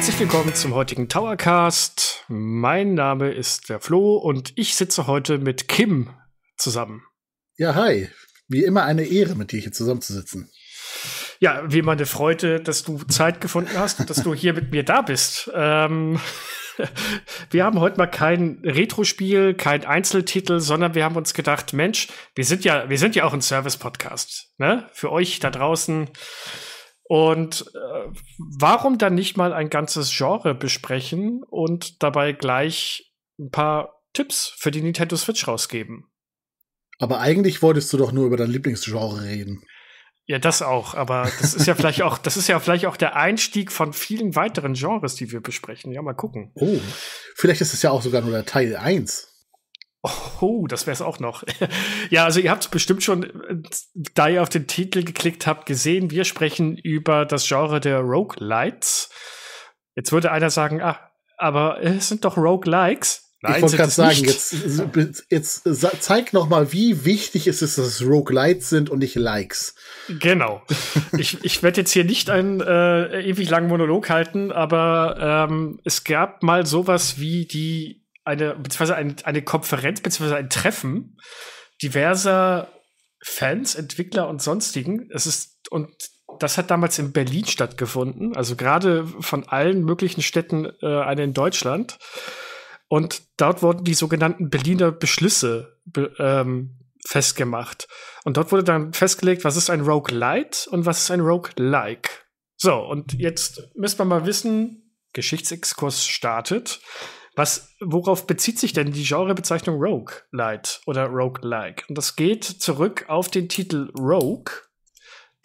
Herzlich willkommen zum heutigen Towercast. Mein Name ist der Flo und ich sitze heute mit Kim zusammen. Ja, hi. Wie immer eine Ehre, mit dir hier zusammenzusitzen. Ja, wie immer eine Freude, dass du Zeit gefunden hast und dass du hier mit mir da bist. Ähm, wir haben heute mal kein Retro-Spiel, kein Einzeltitel, sondern wir haben uns gedacht, Mensch, wir sind ja, wir sind ja auch ein Service-Podcast. Ne? Für euch da draußen und äh, warum dann nicht mal ein ganzes Genre besprechen und dabei gleich ein paar Tipps für die Nintendo Switch rausgeben? Aber eigentlich wolltest du doch nur über dein Lieblingsgenre reden. Ja, das auch, aber das ist ja vielleicht auch, das ist ja vielleicht auch der Einstieg von vielen weiteren Genres, die wir besprechen. Ja, mal gucken. Oh, vielleicht ist es ja auch sogar nur der Teil 1. Oh, das wäre es auch noch. ja, also ihr habt bestimmt schon, äh, da ihr auf den Titel geklickt habt, gesehen, wir sprechen über das Genre der Roguelites. Jetzt würde einer sagen, ah, aber äh, es sind doch Roguelikes. Nein, ich wollte gerade sagen, jetzt, jetzt zeig noch mal, wie wichtig es ist, dass es Roguelites sind und nicht Likes. Genau. ich ich werde jetzt hier nicht einen äh, ewig langen Monolog halten, aber ähm, es gab mal sowas wie die eine, beziehungsweise ein, eine Konferenz, beziehungsweise ein Treffen diverser Fans, Entwickler und sonstigen. Es ist, und das hat damals in Berlin stattgefunden, also gerade von allen möglichen Städten äh, eine in Deutschland. Und dort wurden die sogenannten Berliner Beschlüsse be, ähm, festgemacht. Und dort wurde dann festgelegt, was ist ein Rogue Light und was ist ein Rogue Like. So, und jetzt müssen wir mal wissen, Geschichtsexkurs startet. Was, worauf bezieht sich denn die Genrebezeichnung Rogue Light oder Rogue Like? Und das geht zurück auf den Titel Rogue,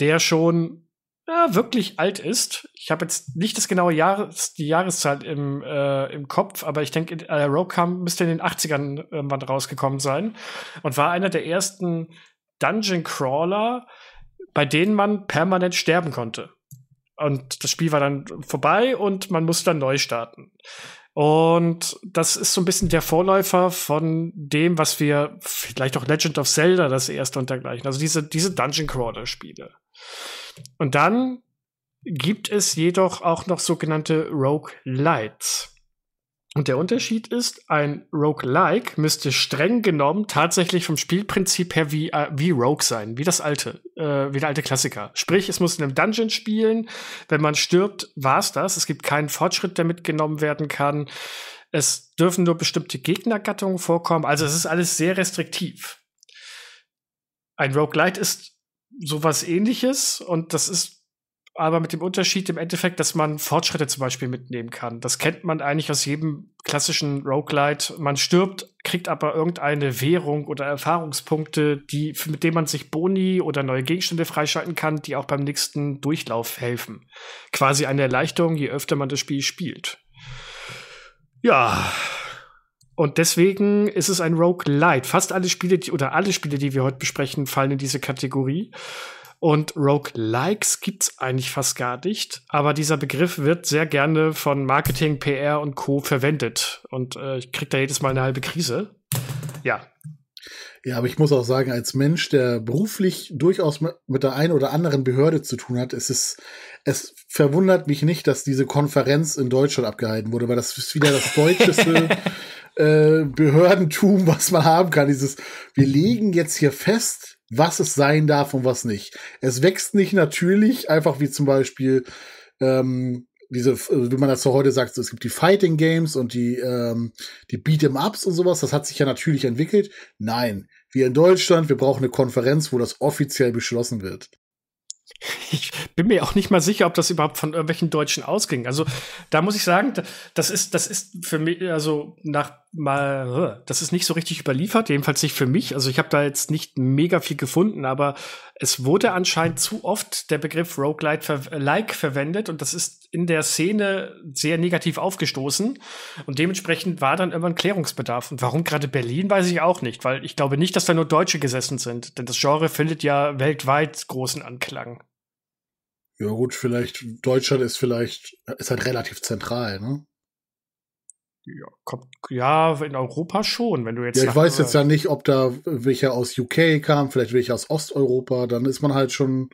der schon ja, wirklich alt ist. Ich habe jetzt nicht das genaue Jahres, die Jahreszahl im, äh, im Kopf, aber ich denke, äh, Rogue kam, müsste in den 80ern irgendwann rausgekommen sein und war einer der ersten Dungeon Crawler, bei denen man permanent sterben konnte. Und das Spiel war dann vorbei und man musste dann neu starten. Und das ist so ein bisschen der Vorläufer von dem, was wir vielleicht auch Legend of Zelda das erste und dergleichen. Also diese, diese Dungeon Crawler Spiele. Und dann gibt es jedoch auch noch sogenannte Rogue Lights. Und der Unterschied ist, ein Roguelike müsste streng genommen tatsächlich vom Spielprinzip her wie, äh, wie Rogue sein, wie das alte, äh, wie der alte Klassiker. Sprich, es muss in einem Dungeon spielen. Wenn man stirbt, war's das. Es gibt keinen Fortschritt, der mitgenommen werden kann. Es dürfen nur bestimmte Gegnergattungen vorkommen. Also es ist alles sehr restriktiv. Ein Roguelite ist sowas ähnliches und das ist aber mit dem Unterschied im Endeffekt, dass man Fortschritte zum Beispiel mitnehmen kann. Das kennt man eigentlich aus jedem klassischen Roguelite. Man stirbt, kriegt aber irgendeine Währung oder Erfahrungspunkte, die, mit denen man sich Boni oder neue Gegenstände freischalten kann, die auch beim nächsten Durchlauf helfen. Quasi eine Erleichterung, je öfter man das Spiel spielt. Ja, und deswegen ist es ein Roguelite. Fast alle Spiele, die, oder alle Spiele, die wir heute besprechen, fallen in diese Kategorie. Und Rogue-Likes es eigentlich fast gar nicht, aber dieser Begriff wird sehr gerne von Marketing, PR und Co. verwendet. Und äh, ich kriege da jedes Mal eine halbe Krise. Ja. Ja, aber ich muss auch sagen, als Mensch, der beruflich durchaus mit der einen oder anderen Behörde zu tun hat, es ist, es verwundert mich nicht, dass diese Konferenz in Deutschland abgehalten wurde, weil das ist wieder das deutscheste äh, Behördentum, was man haben kann. Dieses, wir legen jetzt hier fest, was es sein darf und was nicht. Es wächst nicht natürlich, einfach wie zum Beispiel ähm, diese, äh, wie man das so heute sagt, es gibt die Fighting Games und die, ähm, die Beat'em Ups und sowas, das hat sich ja natürlich entwickelt. Nein, wir in Deutschland, wir brauchen eine Konferenz, wo das offiziell beschlossen wird. Ich bin mir auch nicht mal sicher, ob das überhaupt von irgendwelchen Deutschen ausging. Also da muss ich sagen, das ist, das ist für mich, also nach mal, das ist nicht so richtig überliefert, jedenfalls nicht für mich. Also ich habe da jetzt nicht mega viel gefunden, aber es wurde anscheinend zu oft der Begriff Roguelike äh, verwendet und das ist in der Szene sehr negativ aufgestoßen und dementsprechend war dann immer ein Klärungsbedarf. Und warum gerade Berlin, weiß ich auch nicht, weil ich glaube nicht, dass da nur Deutsche gesessen sind, denn das Genre findet ja weltweit großen Anklang. Ja gut, vielleicht Deutschland ist vielleicht ist halt relativ zentral, ne? Ja, kommt, ja, in Europa schon, wenn du jetzt. Ja, ich weiß jetzt ja nicht, ob da welche aus UK kam, vielleicht welche aus Osteuropa, dann ist man halt schon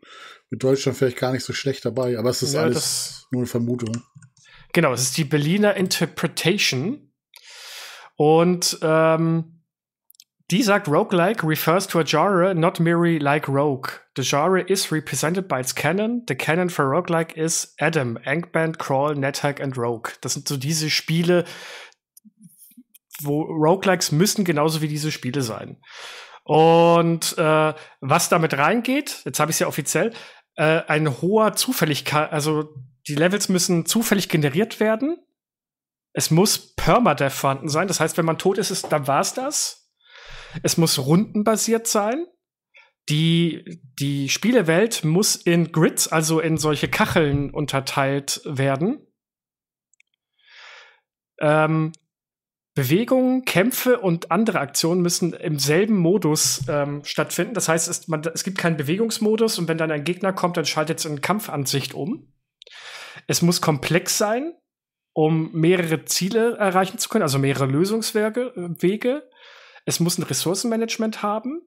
mit Deutschland vielleicht gar nicht so schlecht dabei, aber es ist ja, alles nur eine Vermutung. Genau, es ist die Berliner Interpretation. Und ähm, die sagt, roguelike refers to a genre, not merely like rogue. The genre is represented by its canon. The canon for roguelike is Adam, Angband, Crawl, NetHack and Rogue. Das sind so diese Spiele, wo Roguelikes müssen genauso wie diese Spiele sein. Und äh, was damit reingeht, jetzt habe ich es ja offiziell, äh, ein hoher Zufälligkeit, also die Levels müssen zufällig generiert werden. Es muss Permadeath vorhanden sein. Das heißt, wenn man tot ist, ist dann war es das. Es muss rundenbasiert sein. Die, die Spielewelt muss in Grids, also in solche Kacheln unterteilt werden. Ähm, Bewegungen, Kämpfe und andere Aktionen müssen im selben Modus ähm, stattfinden. Das heißt, es, man, es, gibt keinen Bewegungsmodus und wenn dann ein Gegner kommt, dann schaltet es in Kampfansicht um. Es muss komplex sein, um mehrere Ziele erreichen zu können, also mehrere Lösungswege. Äh, Wege es muss ein Ressourcenmanagement haben,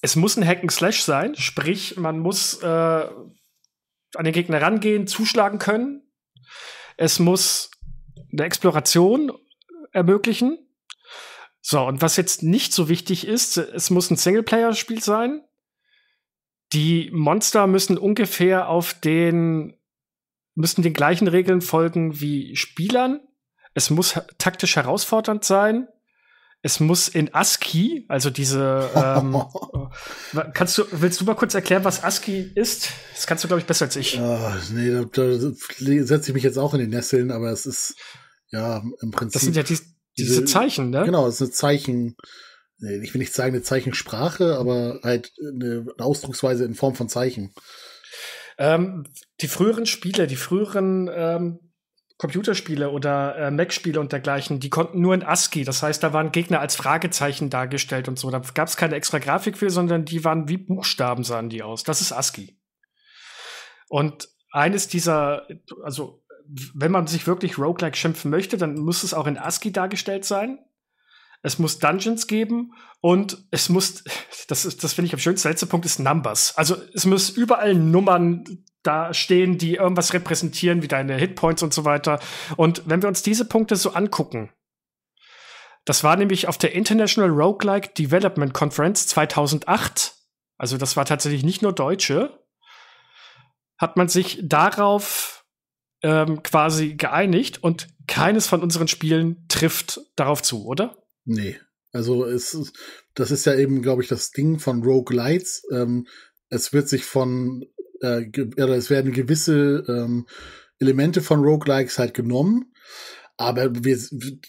es muss ein Hack and Slash sein, sprich, man muss äh, an den Gegner rangehen, zuschlagen können. Es muss eine Exploration ermöglichen. So, und was jetzt nicht so wichtig ist, es muss ein Singleplayer-Spiel sein. Die Monster müssen ungefähr auf den, müssen den gleichen Regeln folgen wie Spielern. Es muss taktisch herausfordernd sein es muss in ASCII, also diese. Ähm, äh, kannst du, willst du mal kurz erklären, was ASCII ist? Das kannst du, glaube ich, besser als ich. Ja, ah, nee, da, da setze ich mich jetzt auch in den Nesseln, aber es ist ja im Prinzip. Das sind ja die, diese, Zeichen, ne? Genau, es ist eine Zeichen. Ich will nicht sagen eine Zeichensprache, aber halt eine Ausdrucksweise in Form von Zeichen. Ähm, die früheren Spiele, die früheren ähm, Computerspiele oder äh, Mac-Spiele und dergleichen, die konnten nur in ASCII. Das heißt, da waren Gegner als Fragezeichen dargestellt und so. Da gab es keine extra Grafik für, sondern die waren wie Buchstaben, sahen die aus. Das ist ASCII. Und eines dieser, also wenn man sich wirklich roguelike schimpfen möchte, dann muss es auch in ASCII dargestellt sein. Es muss Dungeons geben und es muss, das ist, das finde ich am schönsten, der letzte Punkt ist Numbers. Also es muss überall Nummern da stehen, die irgendwas repräsentieren, wie deine Hitpoints und so weiter. Und wenn wir uns diese Punkte so angucken, das war nämlich auf der International Roguelike Development Conference 2008, also das war tatsächlich nicht nur Deutsche, hat man sich darauf ähm, quasi geeinigt und keines von unseren Spielen trifft darauf zu, oder? Nee. Also es, das ist ja eben, glaube ich, das Ding von Roguelites. Ähm, es wird sich von äh, oder es werden gewisse ähm, Elemente von Roguelikes halt genommen. Aber wir,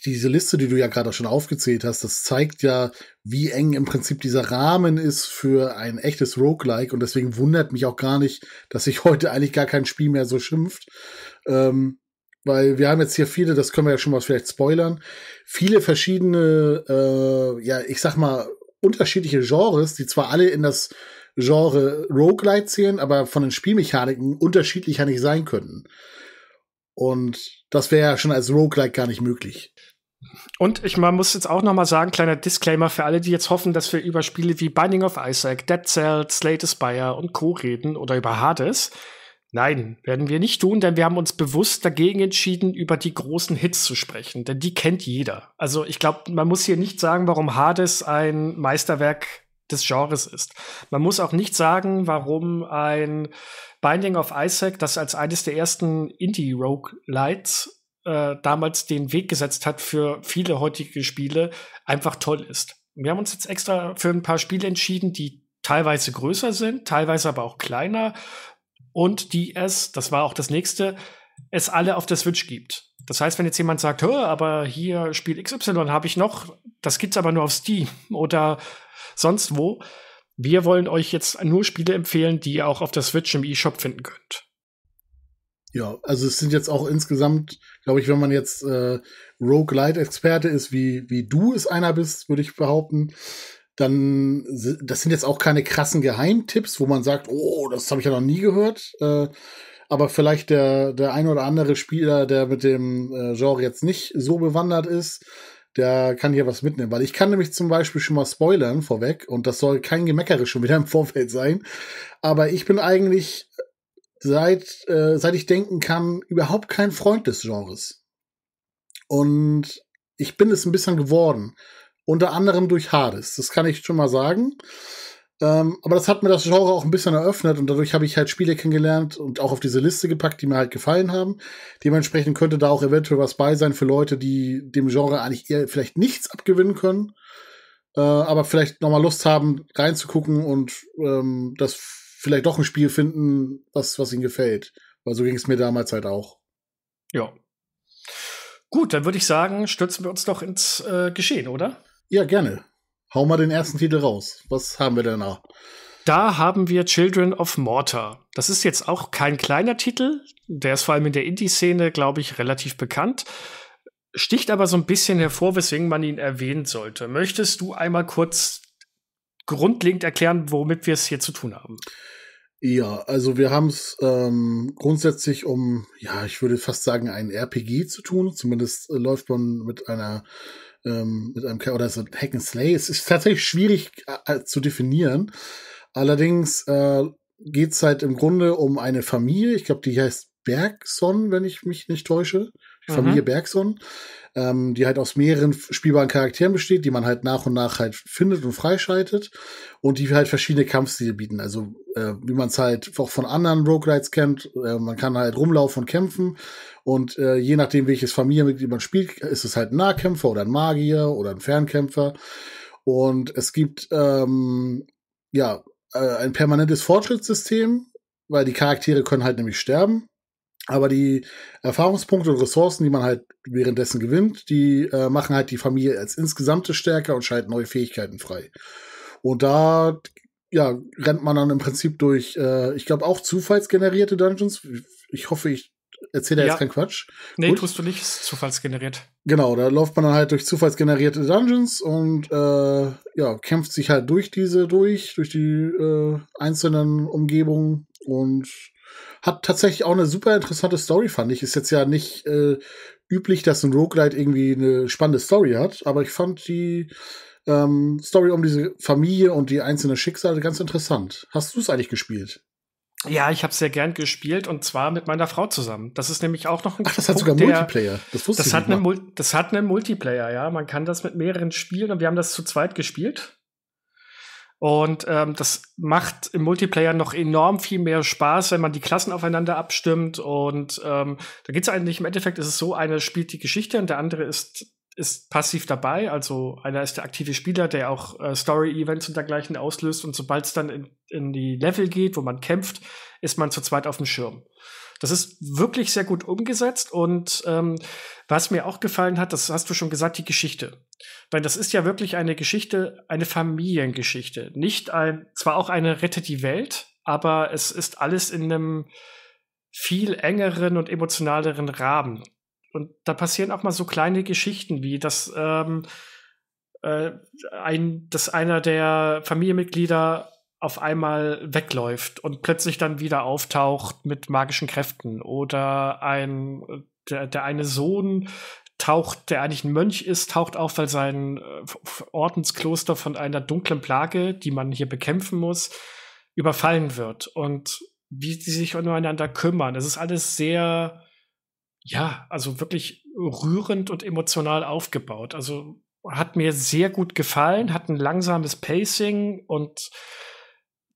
diese Liste, die du ja gerade schon aufgezählt hast, das zeigt ja, wie eng im Prinzip dieser Rahmen ist für ein echtes Roguelike. Und deswegen wundert mich auch gar nicht, dass sich heute eigentlich gar kein Spiel mehr so schimpft. Ähm, weil wir haben jetzt hier viele, das können wir ja schon mal vielleicht spoilern, viele verschiedene, äh, ja, ich sag mal, unterschiedliche Genres, die zwar alle in das Genre Roguelite zählen, aber von den Spielmechaniken unterschiedlicher nicht sein könnten. Und das wäre ja schon als Roguelike gar nicht möglich. Und ich man muss jetzt auch noch mal sagen, kleiner Disclaimer für alle, die jetzt hoffen, dass wir über Spiele wie Binding of Isaac, Dead Cell, Slate Aspire und Co. reden oder über Hades. Nein, werden wir nicht tun, denn wir haben uns bewusst dagegen entschieden, über die großen Hits zu sprechen, denn die kennt jeder. Also ich glaube, man muss hier nicht sagen, warum Hades ein Meisterwerk des Genres ist. Man muss auch nicht sagen, warum ein Binding of Isaac, das als eines der ersten Indie-Roguelites äh, damals den Weg gesetzt hat für viele heutige Spiele, einfach toll ist. Wir haben uns jetzt extra für ein paar Spiele entschieden, die teilweise größer sind, teilweise aber auch kleiner und die es, das war auch das nächste, es alle auf der Switch gibt. Das heißt, wenn jetzt jemand sagt, aber hier Spiel XY habe ich noch, das gibt's aber nur auf Steam oder sonst wo. Wir wollen euch jetzt nur Spiele empfehlen, die ihr auch auf der Switch im eShop finden könnt. Ja, also es sind jetzt auch insgesamt, glaube ich, wenn man jetzt äh, Rogue Light Experte ist, wie, wie du es einer bist, würde ich behaupten, dann das sind jetzt auch keine krassen Geheimtipps, wo man sagt, oh, das habe ich ja noch nie gehört. Äh, aber vielleicht der, der ein oder andere Spieler, der mit dem äh, Genre jetzt nicht so bewandert ist, der kann hier was mitnehmen. Weil ich kann nämlich zum Beispiel schon mal spoilern vorweg und das soll kein Gemeckere schon wieder im Vorfeld sein. Aber ich bin eigentlich seit, äh, seit ich denken kann, überhaupt kein Freund des Genres. Und ich bin es ein bisschen geworden. Unter anderem durch Hades. Das kann ich schon mal sagen. Ähm, aber das hat mir das Genre auch ein bisschen eröffnet und dadurch habe ich halt Spiele kennengelernt und auch auf diese Liste gepackt, die mir halt gefallen haben. Dementsprechend könnte da auch eventuell was bei sein für Leute, die dem Genre eigentlich eher vielleicht nichts abgewinnen können, äh, aber vielleicht nochmal Lust haben, reinzugucken und ähm, das vielleicht doch ein Spiel finden, was, was ihnen gefällt. Weil so ging es mir damals halt auch. Ja. Gut, dann würde ich sagen, stürzen wir uns doch ins äh, Geschehen, oder? Ja, gerne. Hau mal den ersten Titel raus. Was haben wir denn Da Da haben wir Children of Mortar. Das ist jetzt auch kein kleiner Titel. Der ist vor allem in der Indie-Szene, glaube ich, relativ bekannt. Sticht aber so ein bisschen hervor, weswegen man ihn erwähnen sollte. Möchtest du einmal kurz grundlegend erklären, womit wir es hier zu tun haben? Ja, also wir haben es ähm, grundsätzlich um, ja, ich würde fast sagen, ein RPG zu tun. Zumindest äh, läuft man mit einer ähm, mit einem Kerl oder so Hack and Slay. Es ist tatsächlich schwierig äh, äh zu definieren. Allerdings äh, geht es halt im Grunde um eine Familie. Ich glaube, die heißt Bergson, wenn ich mich nicht täusche. Familie mhm. Bergson, ähm, die halt aus mehreren spielbaren Charakteren besteht, die man halt nach und nach halt findet und freischaltet und die halt verschiedene Kampfstile bieten. Also äh, wie man es halt auch von anderen Roguelites kennt, äh, man kann halt rumlaufen und kämpfen und äh, je nachdem, welches Familienmitglied man spielt, ist es halt ein Nahkämpfer oder ein Magier oder ein Fernkämpfer. Und es gibt ähm, ja äh, ein permanentes Fortschrittssystem, weil die Charaktere können halt nämlich sterben. Aber die Erfahrungspunkte und Ressourcen, die man halt währenddessen gewinnt, die äh, machen halt die Familie als insgesamte stärker und schalten neue Fähigkeiten frei. Und da ja, rennt man dann im Prinzip durch, äh, ich glaube, auch zufallsgenerierte Dungeons. Ich hoffe, ich erzähle ja. jetzt keinen Quatsch. Nee, Gut. tust du nicht, ist zufallsgeneriert. Genau, da läuft man dann halt durch zufallsgenerierte Dungeons und äh, ja, kämpft sich halt durch diese durch, durch die äh, einzelnen Umgebungen und hat tatsächlich auch eine super interessante Story, fand ich. Ist jetzt ja nicht äh, üblich, dass ein Roguelite irgendwie eine spannende Story hat, aber ich fand die ähm, Story um diese Familie und die einzelnen Schicksale ganz interessant. Hast du es eigentlich gespielt? Ja, ich habe sehr gern gespielt und zwar mit meiner Frau zusammen. Das ist nämlich auch noch ein Ach, das Punkt, hat sogar der, Multiplayer. Das wusste das ich hat nicht. Eine, das hat einen Multiplayer, ja. Man kann das mit mehreren spielen und wir haben das zu zweit gespielt. Und ähm, das macht im Multiplayer noch enorm viel mehr Spaß, wenn man die Klassen aufeinander abstimmt. Und ähm, da geht es eigentlich im Endeffekt, ist es so, einer spielt die Geschichte und der andere ist, ist passiv dabei. Also einer ist der aktive Spieler, der auch äh, Story-Events und dergleichen auslöst. Und sobald es dann in, in die Level geht, wo man kämpft, ist man zu zweit auf dem Schirm. Das ist wirklich sehr gut umgesetzt und ähm, was mir auch gefallen hat, das hast du schon gesagt, die Geschichte. Weil das ist ja wirklich eine Geschichte, eine Familiengeschichte. Nicht ein, zwar auch eine Rettet die Welt, aber es ist alles in einem viel engeren und emotionaleren Rahmen. Und da passieren auch mal so kleine Geschichten wie, dass, ähm, äh, ein, dass einer der Familienmitglieder auf einmal wegläuft und plötzlich dann wieder auftaucht mit magischen Kräften oder ein der, der eine Sohn taucht, der eigentlich ein Mönch ist, taucht auf, weil sein äh, Ordenskloster von einer dunklen Plage, die man hier bekämpfen muss, überfallen wird und wie sie sich untereinander kümmern. Es ist alles sehr ja, also wirklich rührend und emotional aufgebaut. Also hat mir sehr gut gefallen, hat ein langsames Pacing und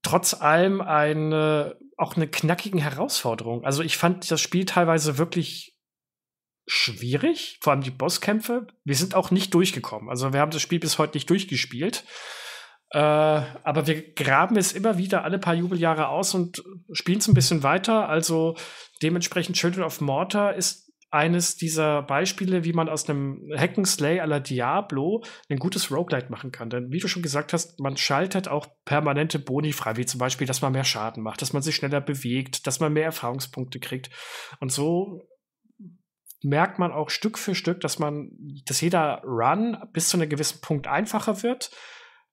trotz allem eine, auch eine knackigen Herausforderung. Also ich fand das Spiel teilweise wirklich schwierig, vor allem die Bosskämpfe. Wir sind auch nicht durchgekommen. Also wir haben das Spiel bis heute nicht durchgespielt. Äh, aber wir graben es immer wieder alle paar Jubeljahre aus und spielen es ein bisschen weiter. Also dementsprechend Children of Mortar ist eines dieser Beispiele, wie man aus einem Hackenslay à la Diablo ein gutes Roguelite machen kann. Denn wie du schon gesagt hast, man schaltet auch permanente Boni frei, wie zum Beispiel, dass man mehr Schaden macht, dass man sich schneller bewegt, dass man mehr Erfahrungspunkte kriegt. Und so merkt man auch Stück für Stück, dass man, dass jeder Run bis zu einem gewissen Punkt einfacher wird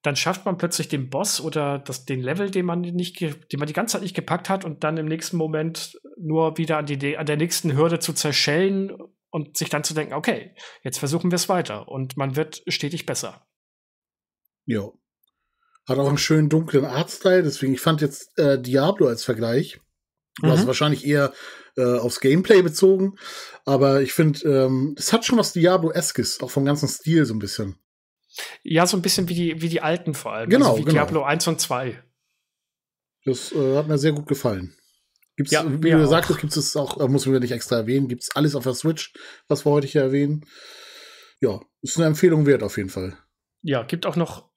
dann schafft man plötzlich den Boss oder das, den Level, den man nicht, den man die ganze Zeit nicht gepackt hat und dann im nächsten Moment nur wieder an, die, an der nächsten Hürde zu zerschellen und sich dann zu denken, okay, jetzt versuchen wir es weiter und man wird stetig besser. Ja. Hat auch einen schönen dunklen Artstyle, deswegen ich fand jetzt äh, Diablo als Vergleich. Du mhm. wahrscheinlich eher äh, aufs Gameplay bezogen, aber ich finde, ähm, es hat schon was Diablo-eskes, auch vom ganzen Stil so ein bisschen. Ja, so ein bisschen wie die, wie die alten vor allem. Genau. Also wie genau. Diablo 1 und 2. Das äh, hat mir sehr gut gefallen. Gibt's, ja, äh, wie du sagtest, gibt es auch, äh, muss man nicht extra erwähnen, gibt es alles auf der Switch, was wir heute hier erwähnen. Ja, ist eine Empfehlung wert auf jeden Fall. Ja, gibt auch noch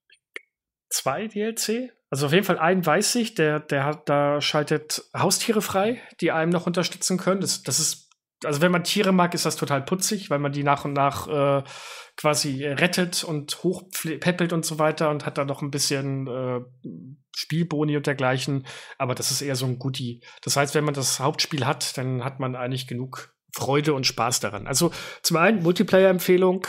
zwei DLC. Also auf jeden Fall einen weiß ich, der, der hat, da schaltet Haustiere frei, die einem noch unterstützen können. Das, das ist, also wenn man Tiere mag, ist das total putzig, weil man die nach und nach äh, quasi rettet und hochpäppelt und so weiter und hat da noch ein bisschen äh, Spielboni und dergleichen. Aber das ist eher so ein Goodie. Das heißt, wenn man das Hauptspiel hat, dann hat man eigentlich genug Freude und Spaß daran. Also zum einen Multiplayer-Empfehlung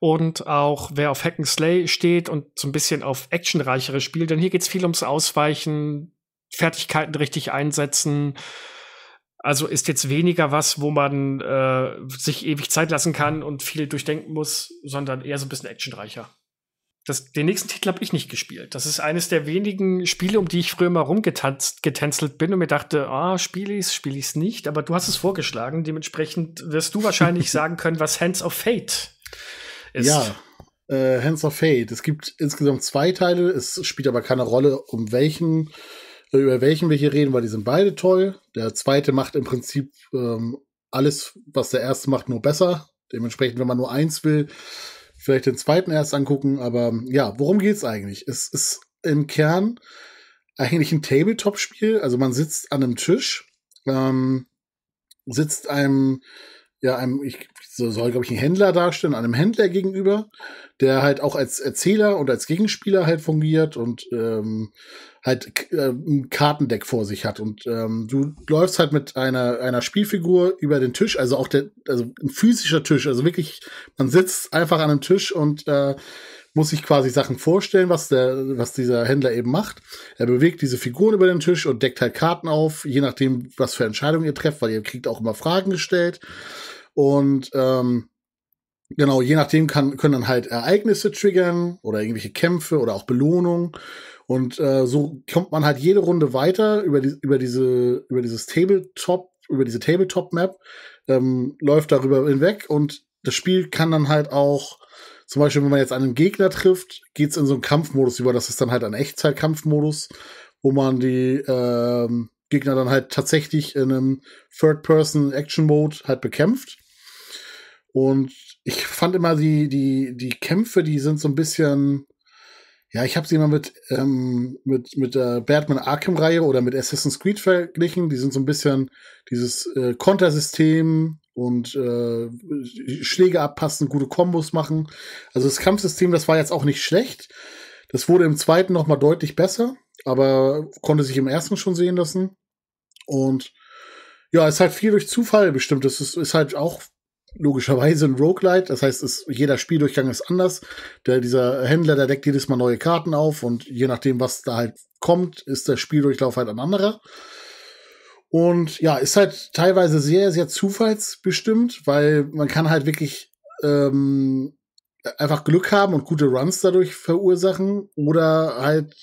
und auch wer auf Hack and Slay steht und so ein bisschen auf actionreichere Spiele, denn hier geht es viel ums Ausweichen, Fertigkeiten richtig einsetzen also ist jetzt weniger was, wo man äh, sich ewig Zeit lassen kann und viel durchdenken muss, sondern eher so ein bisschen actionreicher. Das, den nächsten Titel habe ich nicht gespielt. Das ist eines der wenigen Spiele, um die ich früher mal rumgetänzelt bin und mir dachte, ah, oh, spiele ich es, spiele ich es nicht. Aber du hast es vorgeschlagen. Dementsprechend wirst du wahrscheinlich sagen können, was Hands of Fate ist. Ja, äh, Hands of Fate. Es gibt insgesamt zwei Teile. Es spielt aber keine Rolle, um welchen über welchen wir hier reden, weil die sind beide toll. Der zweite macht im Prinzip ähm, alles, was der erste macht, nur besser. Dementsprechend, wenn man nur eins will, vielleicht den zweiten erst angucken. Aber ja, worum geht's eigentlich? Es ist im Kern eigentlich ein Tabletop-Spiel. Also man sitzt an einem Tisch, ähm, sitzt einem ja einem, ich so soll, glaube ich, einen Händler darstellen, einem Händler gegenüber, der halt auch als Erzähler und als Gegenspieler halt fungiert und ähm, halt äh, ein Kartendeck vor sich hat. Und ähm, du läufst halt mit einer, einer Spielfigur über den Tisch, also auch der, also ein physischer Tisch, also wirklich, man sitzt einfach an einem Tisch und äh, muss ich quasi Sachen vorstellen, was, der, was dieser Händler eben macht. Er bewegt diese Figuren über den Tisch und deckt halt Karten auf, je nachdem, was für Entscheidungen ihr trefft, weil ihr kriegt auch immer Fragen gestellt. Und ähm, genau, je nachdem kann, können dann halt Ereignisse triggern oder irgendwelche Kämpfe oder auch Belohnungen. Und äh, so kommt man halt jede Runde weiter über, die, über, diese, über dieses Tabletop, über diese Tabletop-Map, ähm, läuft darüber hinweg und das Spiel kann dann halt auch zum Beispiel, wenn man jetzt einen Gegner trifft, geht es in so einen Kampfmodus über. Das ist dann halt ein Echtzeitkampfmodus, wo man die ähm, Gegner dann halt tatsächlich in einem Third-Person-Action-Mode halt bekämpft. Und ich fand immer die, die, die Kämpfe, die sind so ein bisschen, ja, ich habe sie immer mit, ähm, mit, mit der Batman Arkham-Reihe oder mit Assassin's Creed verglichen. Die sind so ein bisschen dieses äh, Kontersystem, und äh, Schläge abpassen, gute Kombos machen. Also das Kampfsystem, das war jetzt auch nicht schlecht. Das wurde im zweiten nochmal deutlich besser, aber konnte sich im ersten schon sehen lassen. Und ja, ist halt viel durch Zufall bestimmt. Das ist, ist halt auch logischerweise ein Roguelite. Das heißt, es, jeder Spieldurchgang ist anders. Der, dieser Händler, der deckt jedes Mal neue Karten auf und je nachdem, was da halt kommt, ist der Spieldurchlauf halt ein anderer. Und ja, ist halt teilweise sehr, sehr zufallsbestimmt, weil man kann halt wirklich ähm, einfach Glück haben und gute Runs dadurch verursachen oder halt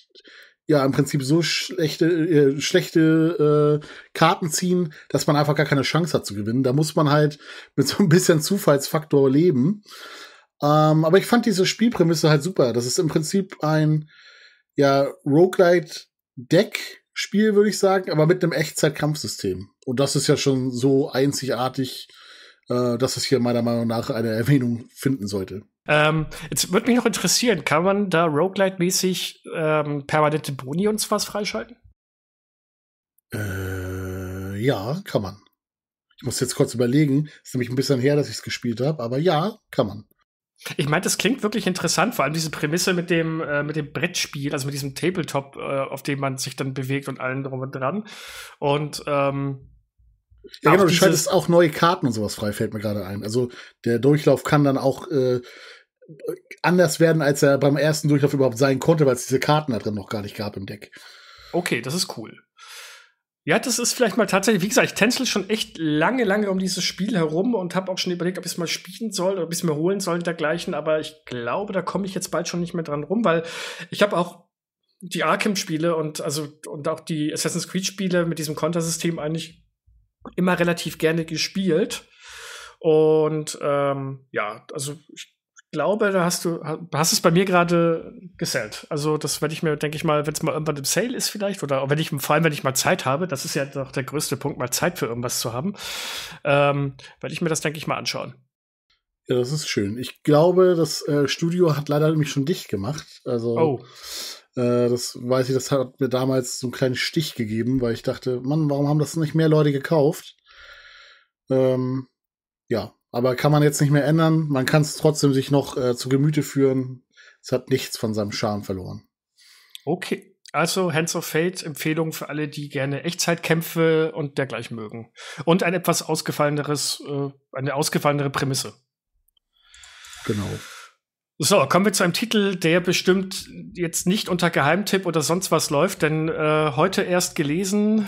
ja im Prinzip so schlechte äh, schlechte äh, Karten ziehen, dass man einfach gar keine Chance hat zu gewinnen. Da muss man halt mit so ein bisschen Zufallsfaktor leben. Ähm, aber ich fand diese Spielprämisse halt super. Das ist im Prinzip ein ja Roguelite Deck Spiel, würde ich sagen, aber mit einem Echtzeit-Kampfsystem. Und das ist ja schon so einzigartig, äh, dass es hier meiner Meinung nach eine Erwähnung finden sollte. Ähm, jetzt würde mich noch interessieren, kann man da Roguelite-mäßig ähm, permanente Boni und was freischalten? Äh, ja, kann man. Ich muss jetzt kurz überlegen. Ist nämlich ein bisschen her, dass ich es gespielt habe, aber ja, kann man. Ich meine, das klingt wirklich interessant, vor allem diese Prämisse mit dem, äh, mit dem Brettspiel, also mit diesem Tabletop, äh, auf dem man sich dann bewegt und allen drum und dran. Und ähm, ja, genau, du schaltest auch neue Karten und sowas frei, fällt mir gerade ein. Also der Durchlauf kann dann auch äh, anders werden, als er beim ersten Durchlauf überhaupt sein konnte, weil es diese Karten da drin noch gar nicht gab im Deck. Okay, das ist cool. Ja, das ist vielleicht mal tatsächlich, wie gesagt, ich tänzel schon echt lange, lange um dieses Spiel herum und habe auch schon überlegt, ob ich es mal spielen soll oder ob ich es mir holen soll und dergleichen, aber ich glaube, da komme ich jetzt bald schon nicht mehr dran rum, weil ich habe auch die Arkham-Spiele und also und auch die Assassin's Creed-Spiele mit diesem Kontersystem eigentlich immer relativ gerne gespielt. Und ähm, ja, also ich glaube, da hast du hast es bei mir gerade gesellt. Also das werde ich mir, denke ich mal, wenn es mal irgendwann im Sale ist vielleicht oder wenn ich vor allem, wenn ich mal Zeit habe, das ist ja doch der größte Punkt, mal Zeit für irgendwas zu haben, ähm, werde ich mir das, denke ich, mal anschauen. Ja, das ist schön. Ich glaube, das äh, Studio hat leider nämlich schon dicht gemacht. Also oh. äh, das weiß ich, das hat mir damals so einen kleinen Stich gegeben, weil ich dachte, Mann, warum haben das nicht mehr Leute gekauft? Ähm, ja, aber kann man jetzt nicht mehr ändern. Man kann es trotzdem sich noch äh, zu Gemüte führen. Es hat nichts von seinem Charme verloren. Okay. Also Hands of Fate, Empfehlung für alle, die gerne Echtzeitkämpfe und dergleichen mögen. Und ein etwas ausgefalleneres, äh, eine ausgefallenere Prämisse. Genau. So, kommen wir zu einem Titel, der bestimmt jetzt nicht unter Geheimtipp oder sonst was läuft, denn äh, heute erst gelesen,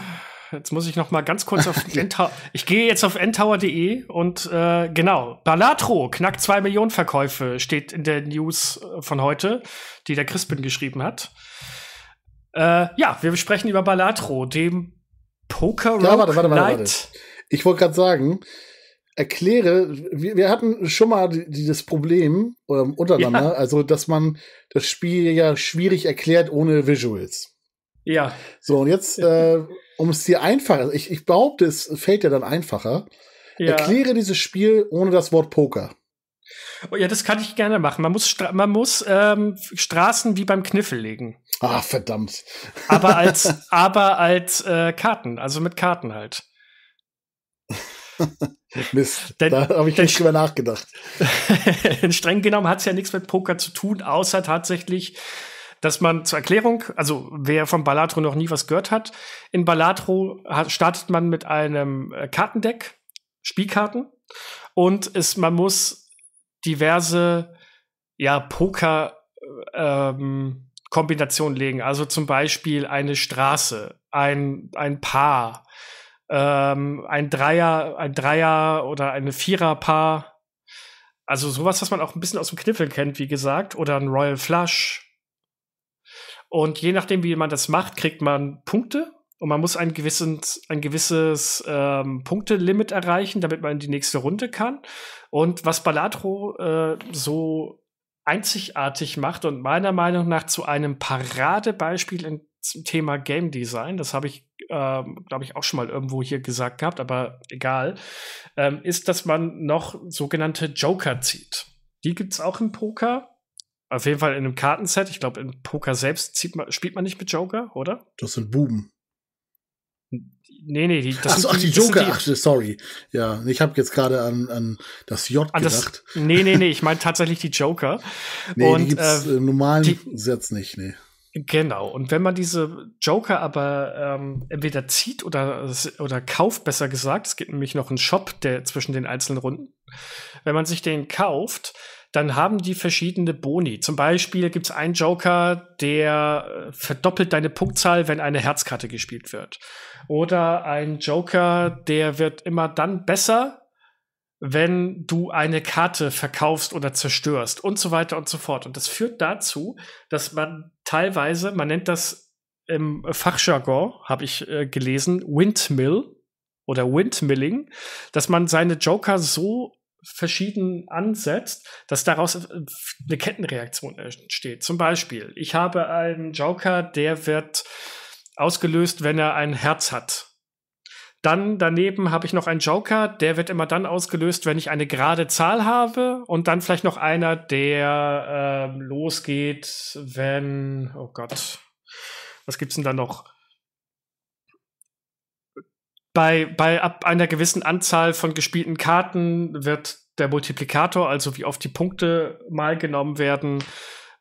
Jetzt muss ich noch mal ganz kurz auf Ich gehe jetzt auf ntower.de und äh, genau, Balatro knackt zwei Millionen Verkäufe, steht in der News äh, von heute, die der Crispin geschrieben hat. Äh, ja, wir sprechen über Balatro, dem Poker Rogue ja, warte, warte, warte, warte. Ich wollte gerade sagen, erkläre, wir, wir, hatten schon mal dieses Problem ähm, untereinander, ja. also dass man das Spiel ja schwierig erklärt ohne Visuals. Ja. So, und jetzt äh, um es dir einfacher, ich, ich behaupte, es fällt dir dann einfacher. Ja. Erkläre dieses Spiel ohne das Wort Poker. Oh, ja, das kann ich gerne machen. Man muss, Stra man muss ähm, Straßen wie beim Kniffel legen. Ah, verdammt. Aber als, aber als äh, Karten, also mit Karten halt. Mist, denn, da habe ich denn, nicht drüber nachgedacht. streng genommen hat es ja nichts mit Poker zu tun, außer tatsächlich dass man zur Erklärung, also wer von Balatro noch nie was gehört hat, in Balatro startet man mit einem äh, Kartendeck, Spielkarten, und es, man muss diverse ja, Poker ähm, Kombinationen legen. Also zum Beispiel eine Straße, ein, ein Paar, ähm, ein Dreier, ein Dreier oder eine Viererpaar. Also sowas, was man auch ein bisschen aus dem Kniffel kennt, wie gesagt, oder ein Royal Flush. Und je nachdem, wie man das macht, kriegt man Punkte. Und man muss ein gewisses, ein gewisses ähm, Punktelimit erreichen, damit man in die nächste Runde kann. Und was Ballatro äh, so einzigartig macht und meiner Meinung nach zu einem Paradebeispiel in, zum Thema Game Design, das habe ich, ähm, glaube ich, auch schon mal irgendwo hier gesagt gehabt, aber egal, ähm, ist, dass man noch sogenannte Joker zieht. Die gibt es auch im Poker. Auf jeden Fall in einem Kartenset. Ich glaube, in Poker selbst man, spielt man nicht mit Joker, oder? Das sind Buben. Nee, nee, die, das ach, so, ach, die Joker, die, ach, sorry. Ja, ich habe jetzt gerade an, an das J an gedacht. Das, nee, nee, nee, ich meine tatsächlich die Joker. Nee, und, die gibt's äh, im äh, normalen die, Satz nicht, nee. Genau, und wenn man diese Joker aber ähm, entweder zieht oder, oder kauft, besser gesagt, es gibt nämlich noch einen Shop der, zwischen den einzelnen Runden, wenn man sich den kauft, dann haben die verschiedene Boni. Zum Beispiel gibt es einen Joker, der äh, verdoppelt deine Punktzahl, wenn eine Herzkarte gespielt wird. Oder ein Joker, der wird immer dann besser, wenn du eine Karte verkaufst oder zerstörst und so weiter und so fort. Und das führt dazu, dass man teilweise, man nennt das im Fachjargon, habe ich äh, gelesen, Windmill oder Windmilling, dass man seine Joker so verschieden ansetzt, dass daraus äh, eine Kettenreaktion entsteht. Zum Beispiel, ich habe einen Joker, der wird ausgelöst, wenn er ein Herz hat. Dann daneben habe ich noch einen Joker, der wird immer dann ausgelöst, wenn ich eine gerade Zahl habe. Und dann vielleicht noch einer, der äh, losgeht, wenn, oh Gott, was gibt's denn da noch? bei, bei ab einer gewissen Anzahl von gespielten Karten wird der Multiplikator, also wie oft die Punkte mal genommen werden,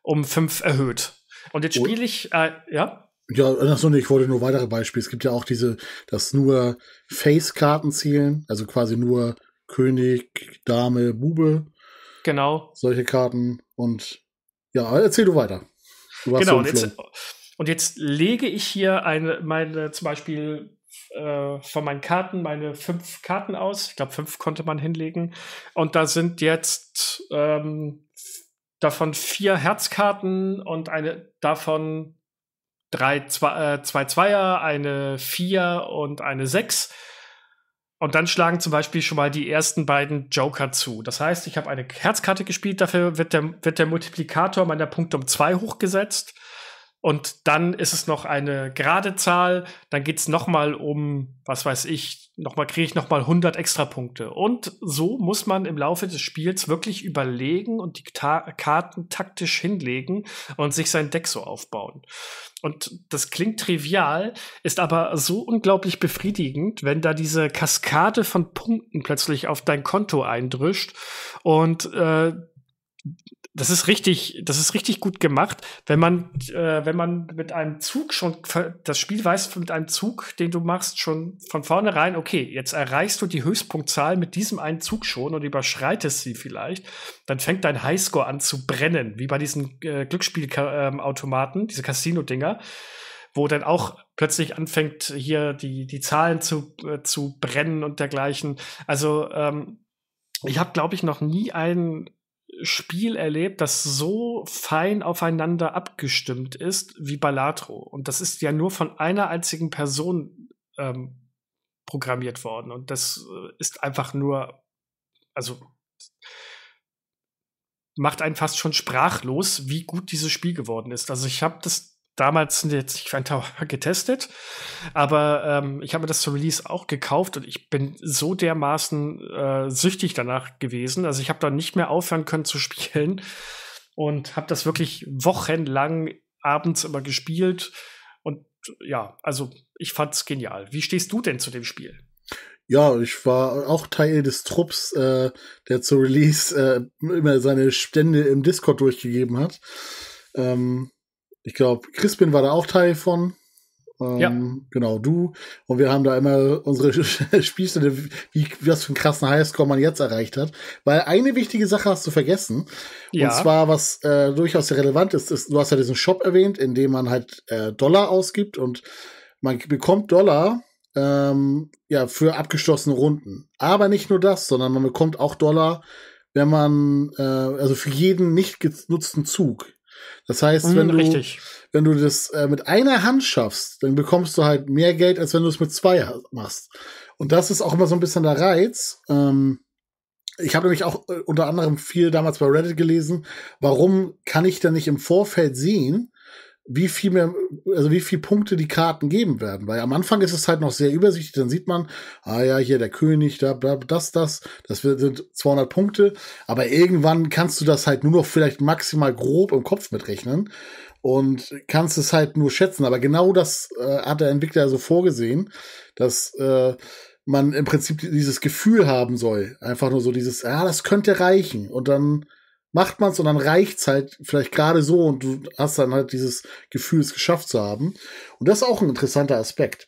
um fünf erhöht. Und jetzt oh. spiele ich, äh, ja? Ja, achso, ich wollte nur weitere Beispiele. Es gibt ja auch diese, dass nur Face-Karten zielen, also quasi nur König, Dame, Bube. Genau. Solche Karten. Und ja, erzähl du weiter. Du genau, und, jetzt, und jetzt, lege ich hier eine, meine zum Beispiel äh, von meinen Karten meine fünf Karten aus. Ich glaube, fünf konnte man hinlegen. Und da sind jetzt ähm, davon vier Herzkarten und eine davon drei, zwei, äh, zwei Zweier, eine Vier und eine Sechs. Und dann schlagen zum Beispiel schon mal die ersten beiden Joker zu. Das heißt, ich habe eine Herzkarte gespielt, dafür wird der, wird der Multiplikator meiner Punkte um zwei hochgesetzt. Und dann ist es noch eine gerade Zahl, dann geht es nochmal um, was weiß ich, nochmal kriege ich nochmal 100 extra Punkte. Und so muss man im Laufe des Spiels wirklich überlegen und die Ta Karten taktisch hinlegen und sich sein Deck so aufbauen. Und das klingt trivial, ist aber so unglaublich befriedigend, wenn da diese Kaskade von Punkten plötzlich auf dein Konto eindrischt und äh, das ist richtig, das ist richtig gut gemacht, wenn man, äh, wenn man mit einem Zug schon das Spiel weiß, mit einem Zug, den du machst, schon von vornherein, okay, jetzt erreichst du die Höchstpunktzahl mit diesem einen Zug schon und überschreitest sie vielleicht, dann fängt dein Highscore an zu brennen, wie bei diesen äh, Glücksspielautomaten, diese Casino-Dinger, wo dann auch plötzlich anfängt, hier die, die Zahlen zu, äh, zu brennen und dergleichen. Also, ähm, ich habe, glaube ich, noch nie einen Spiel erlebt, das so fein aufeinander abgestimmt ist wie Balatro. Und das ist ja nur von einer einzigen Person ähm, programmiert worden. Und das äh, ist einfach nur, also macht einen fast schon sprachlos, wie gut dieses Spiel geworden ist. Also ich habe das damals jetzt nicht für ein Tower getestet, aber ähm, ich habe mir das zum Release auch gekauft und ich bin so dermaßen äh, süchtig danach gewesen. Also ich habe da nicht mehr aufhören können zu spielen und habe das wirklich wochenlang abends immer gespielt. Und ja, also ich fand's genial. Wie stehst du denn zu dem Spiel? Ja, ich war auch Teil des Trupps, äh, der zu Release äh, immer seine Stände im Discord durchgegeben hat. Ähm, ich glaube, Crispin war da auch Teil von. Ähm, ja. Genau, du. Und wir haben da immer unsere Spielstände, wie, was für einen krassen Highscore man jetzt erreicht hat. Weil eine wichtige Sache hast du vergessen. Ja. Und zwar, was äh, durchaus relevant ist, ist, du hast ja diesen Shop erwähnt, in dem man halt äh, Dollar ausgibt und man bekommt Dollar ähm, ja, für abgeschlossene Runden. Aber nicht nur das, sondern man bekommt auch Dollar, wenn man, äh, also für jeden nicht genutzten Zug. Das heißt, mhm, wenn, mm, du, wenn du das äh, mit einer Hand schaffst, dann bekommst du halt mehr Geld, als wenn du es mit zwei machst. Und das ist auch immer so ein bisschen der Reiz. Ähm, ich habe nämlich auch äh, unter anderem viel damals bei Reddit gelesen, warum kann ich denn nicht im Vorfeld sehen, wie viel mehr, also wie viel Punkte die Karten geben werden. Weil am Anfang ist es halt noch sehr übersichtlich, dann sieht man, ah ja, hier der König, da, da, das, das, das sind 200 Punkte. Aber irgendwann kannst du das halt nur noch vielleicht maximal grob im Kopf mitrechnen und kannst es halt nur schätzen. Aber genau das äh, hat der Entwickler so also vorgesehen, dass äh, man im Prinzip dieses Gefühl haben soll. Einfach nur so dieses, ja, ah, das könnte reichen. Und dann macht man es und dann reicht's halt vielleicht gerade so und du hast dann halt dieses Gefühl, es geschafft zu haben. Und das ist auch ein interessanter Aspekt.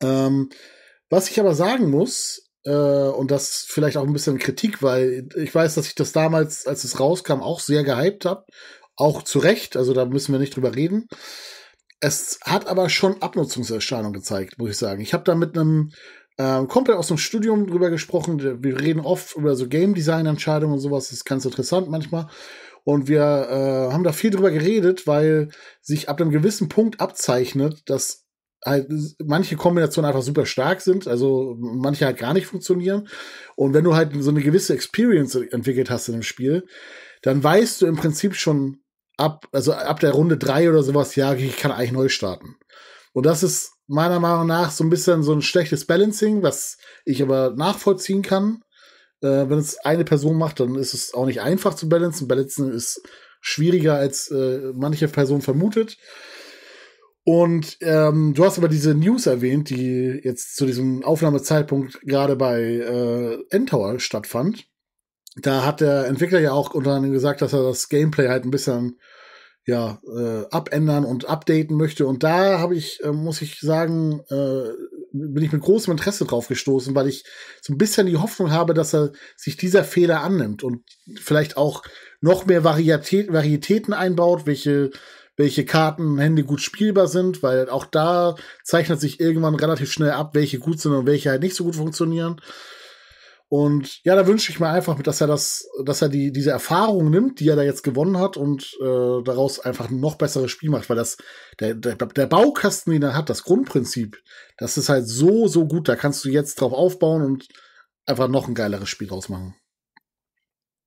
Ähm, was ich aber sagen muss, äh, und das vielleicht auch ein bisschen Kritik, weil ich weiß, dass ich das damals, als es rauskam, auch sehr gehypt habe. Auch zu Recht, also da müssen wir nicht drüber reden. Es hat aber schon Abnutzungserscheinungen gezeigt, muss ich sagen. Ich habe da mit einem ähm, komplett aus dem Studium drüber gesprochen. Wir reden oft über so Game Design Entscheidungen und sowas. Das ist ganz interessant manchmal. Und wir äh, haben da viel drüber geredet, weil sich ab einem gewissen Punkt abzeichnet, dass halt manche Kombinationen einfach super stark sind, also manche halt gar nicht funktionieren. Und wenn du halt so eine gewisse Experience entwickelt hast in dem Spiel, dann weißt du im Prinzip schon ab, also ab der Runde drei oder sowas, ja, ich kann eigentlich neu starten. Und das ist meiner Meinung nach so ein bisschen so ein schlechtes Balancing, was ich aber nachvollziehen kann. Äh, wenn es eine Person macht, dann ist es auch nicht einfach zu balancen. Balancen ist schwieriger, als äh, manche Person vermutet. Und ähm, du hast aber diese News erwähnt, die jetzt zu diesem Aufnahmezeitpunkt gerade bei äh, Endtower stattfand. Da hat der Entwickler ja auch unter anderem gesagt, dass er das Gameplay halt ein bisschen ja, äh, abändern und updaten möchte. Und da habe ich, äh, muss ich sagen, äh, bin ich mit großem Interesse drauf gestoßen, weil ich so ein bisschen die Hoffnung habe, dass er sich dieser Fehler annimmt und vielleicht auch noch mehr Varietät, Varietäten einbaut, welche, welche Karten Hände gut spielbar sind, weil auch da zeichnet sich irgendwann relativ schnell ab, welche gut sind und welche halt nicht so gut funktionieren. Und ja, da wünsche ich mir einfach, dass er das, dass er die, diese Erfahrung nimmt, die er da jetzt gewonnen hat und äh, daraus einfach ein noch besseres Spiel macht, weil das, der, der, der Baukasten, den er hat, das Grundprinzip, das ist halt so, so gut. Da kannst du jetzt drauf aufbauen und einfach noch ein geileres Spiel draus machen.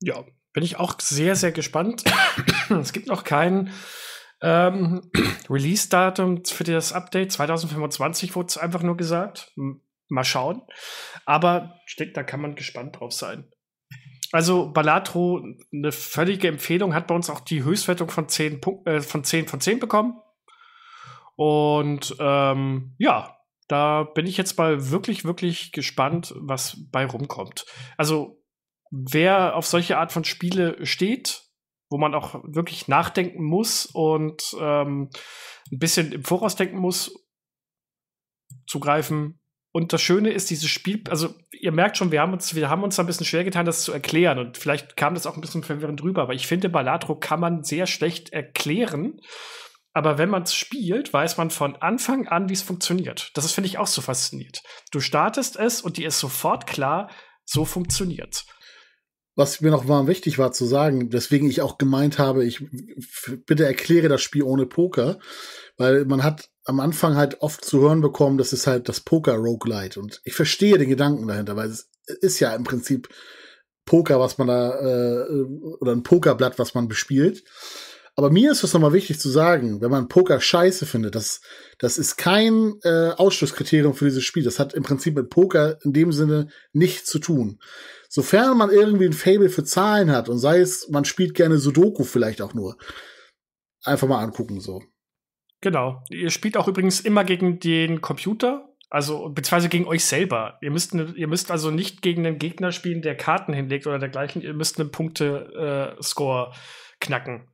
Ja, bin ich auch sehr, sehr gespannt. es gibt noch kein Ähm, Release-Datum für das Update 2025 wurde es einfach nur gesagt. Mal schauen. Aber ich denke, da kann man gespannt drauf sein. Also Balatro, eine völlige Empfehlung, hat bei uns auch die Höchstwertung von 10, Punkt, äh, von 10 von 10 bekommen. Und ähm, ja, da bin ich jetzt mal wirklich, wirklich gespannt, was bei rumkommt. Also wer auf solche Art von Spiele steht, wo man auch wirklich nachdenken muss und ähm, ein bisschen im Voraus denken muss, zugreifen, und das Schöne ist, dieses Spiel, also ihr merkt schon, wir haben uns, wir haben uns ein bisschen schwer getan, das zu erklären. Und vielleicht kam das auch ein bisschen verwirrend drüber, aber ich finde, Balatro kann man sehr schlecht erklären. Aber wenn man es spielt, weiß man von Anfang an, wie es funktioniert. Das finde ich, auch so faszinierend. Du startest es und dir ist sofort klar, so funktioniert. Was mir noch mal wichtig war zu sagen, deswegen ich auch gemeint habe, ich bitte erkläre das Spiel ohne Poker, weil man hat am Anfang halt oft zu hören bekommen, das ist halt das Poker-Roguelite. Und ich verstehe den Gedanken dahinter, weil es ist ja im Prinzip Poker, was man da, äh, äh, oder ein Pokerblatt, was man bespielt. Aber mir ist es nochmal wichtig zu sagen, wenn man Poker scheiße findet, das, das ist kein äh, Ausschlusskriterium für dieses Spiel. Das hat im Prinzip mit Poker in dem Sinne nichts zu tun. Sofern man irgendwie ein Fable für Zahlen hat und sei es, man spielt gerne Sudoku vielleicht auch nur, einfach mal angucken so. Genau. Ihr spielt auch übrigens immer gegen den Computer, also beziehungsweise gegen euch selber. Ihr müsst, ne, ihr müsst also nicht gegen einen Gegner spielen, der Karten hinlegt oder dergleichen. Ihr müsst einen Punkte-Score äh, knacken.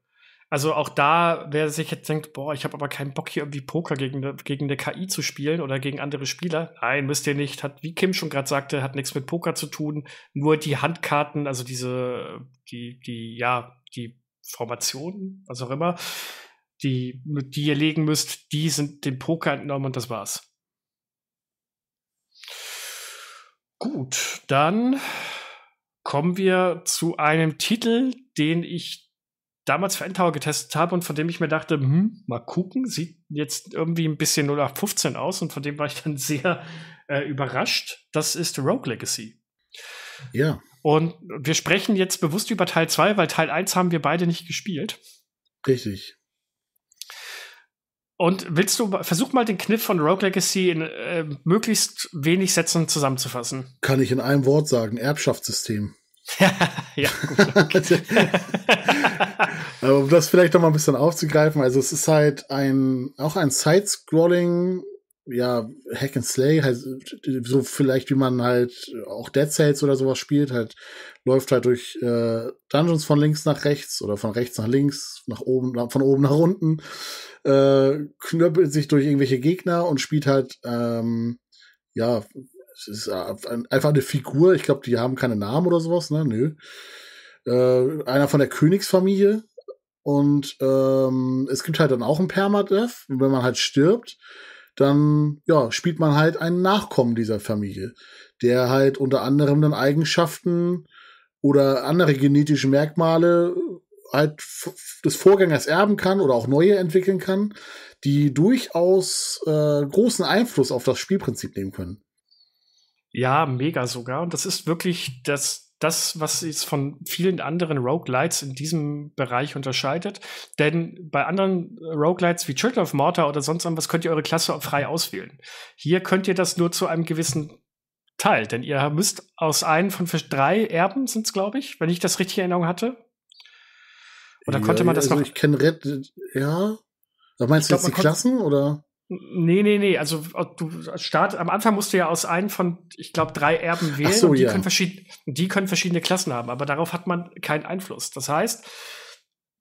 Also auch da, wer sich jetzt denkt, boah, ich habe aber keinen Bock hier irgendwie Poker gegen, ne, gegen eine KI zu spielen oder gegen andere Spieler. Nein, müsst ihr nicht. Hat, wie Kim schon gerade sagte, hat nichts mit Poker zu tun. Nur die Handkarten, also diese, die, die, ja, die Formationen, was auch immer, die, die ihr legen müsst, die sind den Poker entnommen und das war's. Gut, dann kommen wir zu einem Titel, den ich damals für Endtower getestet habe und von dem ich mir dachte, hm, mal gucken, sieht jetzt irgendwie ein bisschen 0815 aus und von dem war ich dann sehr äh, überrascht. Das ist Rogue Legacy. Ja. Und wir sprechen jetzt bewusst über Teil 2, weil Teil 1 haben wir beide nicht gespielt. Richtig. Und willst du, versuch mal den Kniff von Rogue Legacy in äh, möglichst wenig Sätzen zusammenzufassen. Kann ich in einem Wort sagen, Erbschaftssystem. ja, gut. um das vielleicht noch mal ein bisschen aufzugreifen, also es ist halt ein, auch ein Sidescrolling, scrolling ja, Hack and Slay, heißt, halt, so vielleicht wie man halt auch Dead Cells oder sowas spielt, halt läuft halt durch äh, Dungeons von links nach rechts oder von rechts nach links, nach oben, von oben nach unten, äh, knöppelt sich durch irgendwelche Gegner und spielt halt, ähm, ja, es ist einfach eine Figur, ich glaube, die haben keine Namen oder sowas, ne? Nö. Äh, einer von der Königsfamilie, und ähm, es gibt halt dann auch ein Permadeath, wenn man halt stirbt, dann ja, spielt man halt einen Nachkommen dieser Familie, der halt unter anderem dann Eigenschaften oder andere genetische Merkmale halt des Vorgängers erben kann oder auch neue entwickeln kann, die durchaus äh, großen Einfluss auf das Spielprinzip nehmen können. Ja, mega sogar. Und das ist wirklich das, das, was es von vielen anderen Roguelites in diesem Bereich unterscheidet. Denn bei anderen Roguelites wie Children of Mortar oder sonst irgendwas könnt ihr eure Klasse frei auswählen. Hier könnt ihr das nur zu einem gewissen Teil, denn ihr müsst aus einem von drei Erben sind es, glaube ich, wenn ich das richtig in Erinnerung hatte. Oder ja, konnte man das also noch? Ich kenne Red, ja. meinst du glaub, jetzt die Klassen oder? Nee, nee, nee. Also äh, du Start, am Anfang musst du ja aus einem von, ich glaube, drei Erben wählen. So, und die, ja. können verschied, die können verschiedene Klassen haben, aber darauf hat man keinen Einfluss. Das heißt,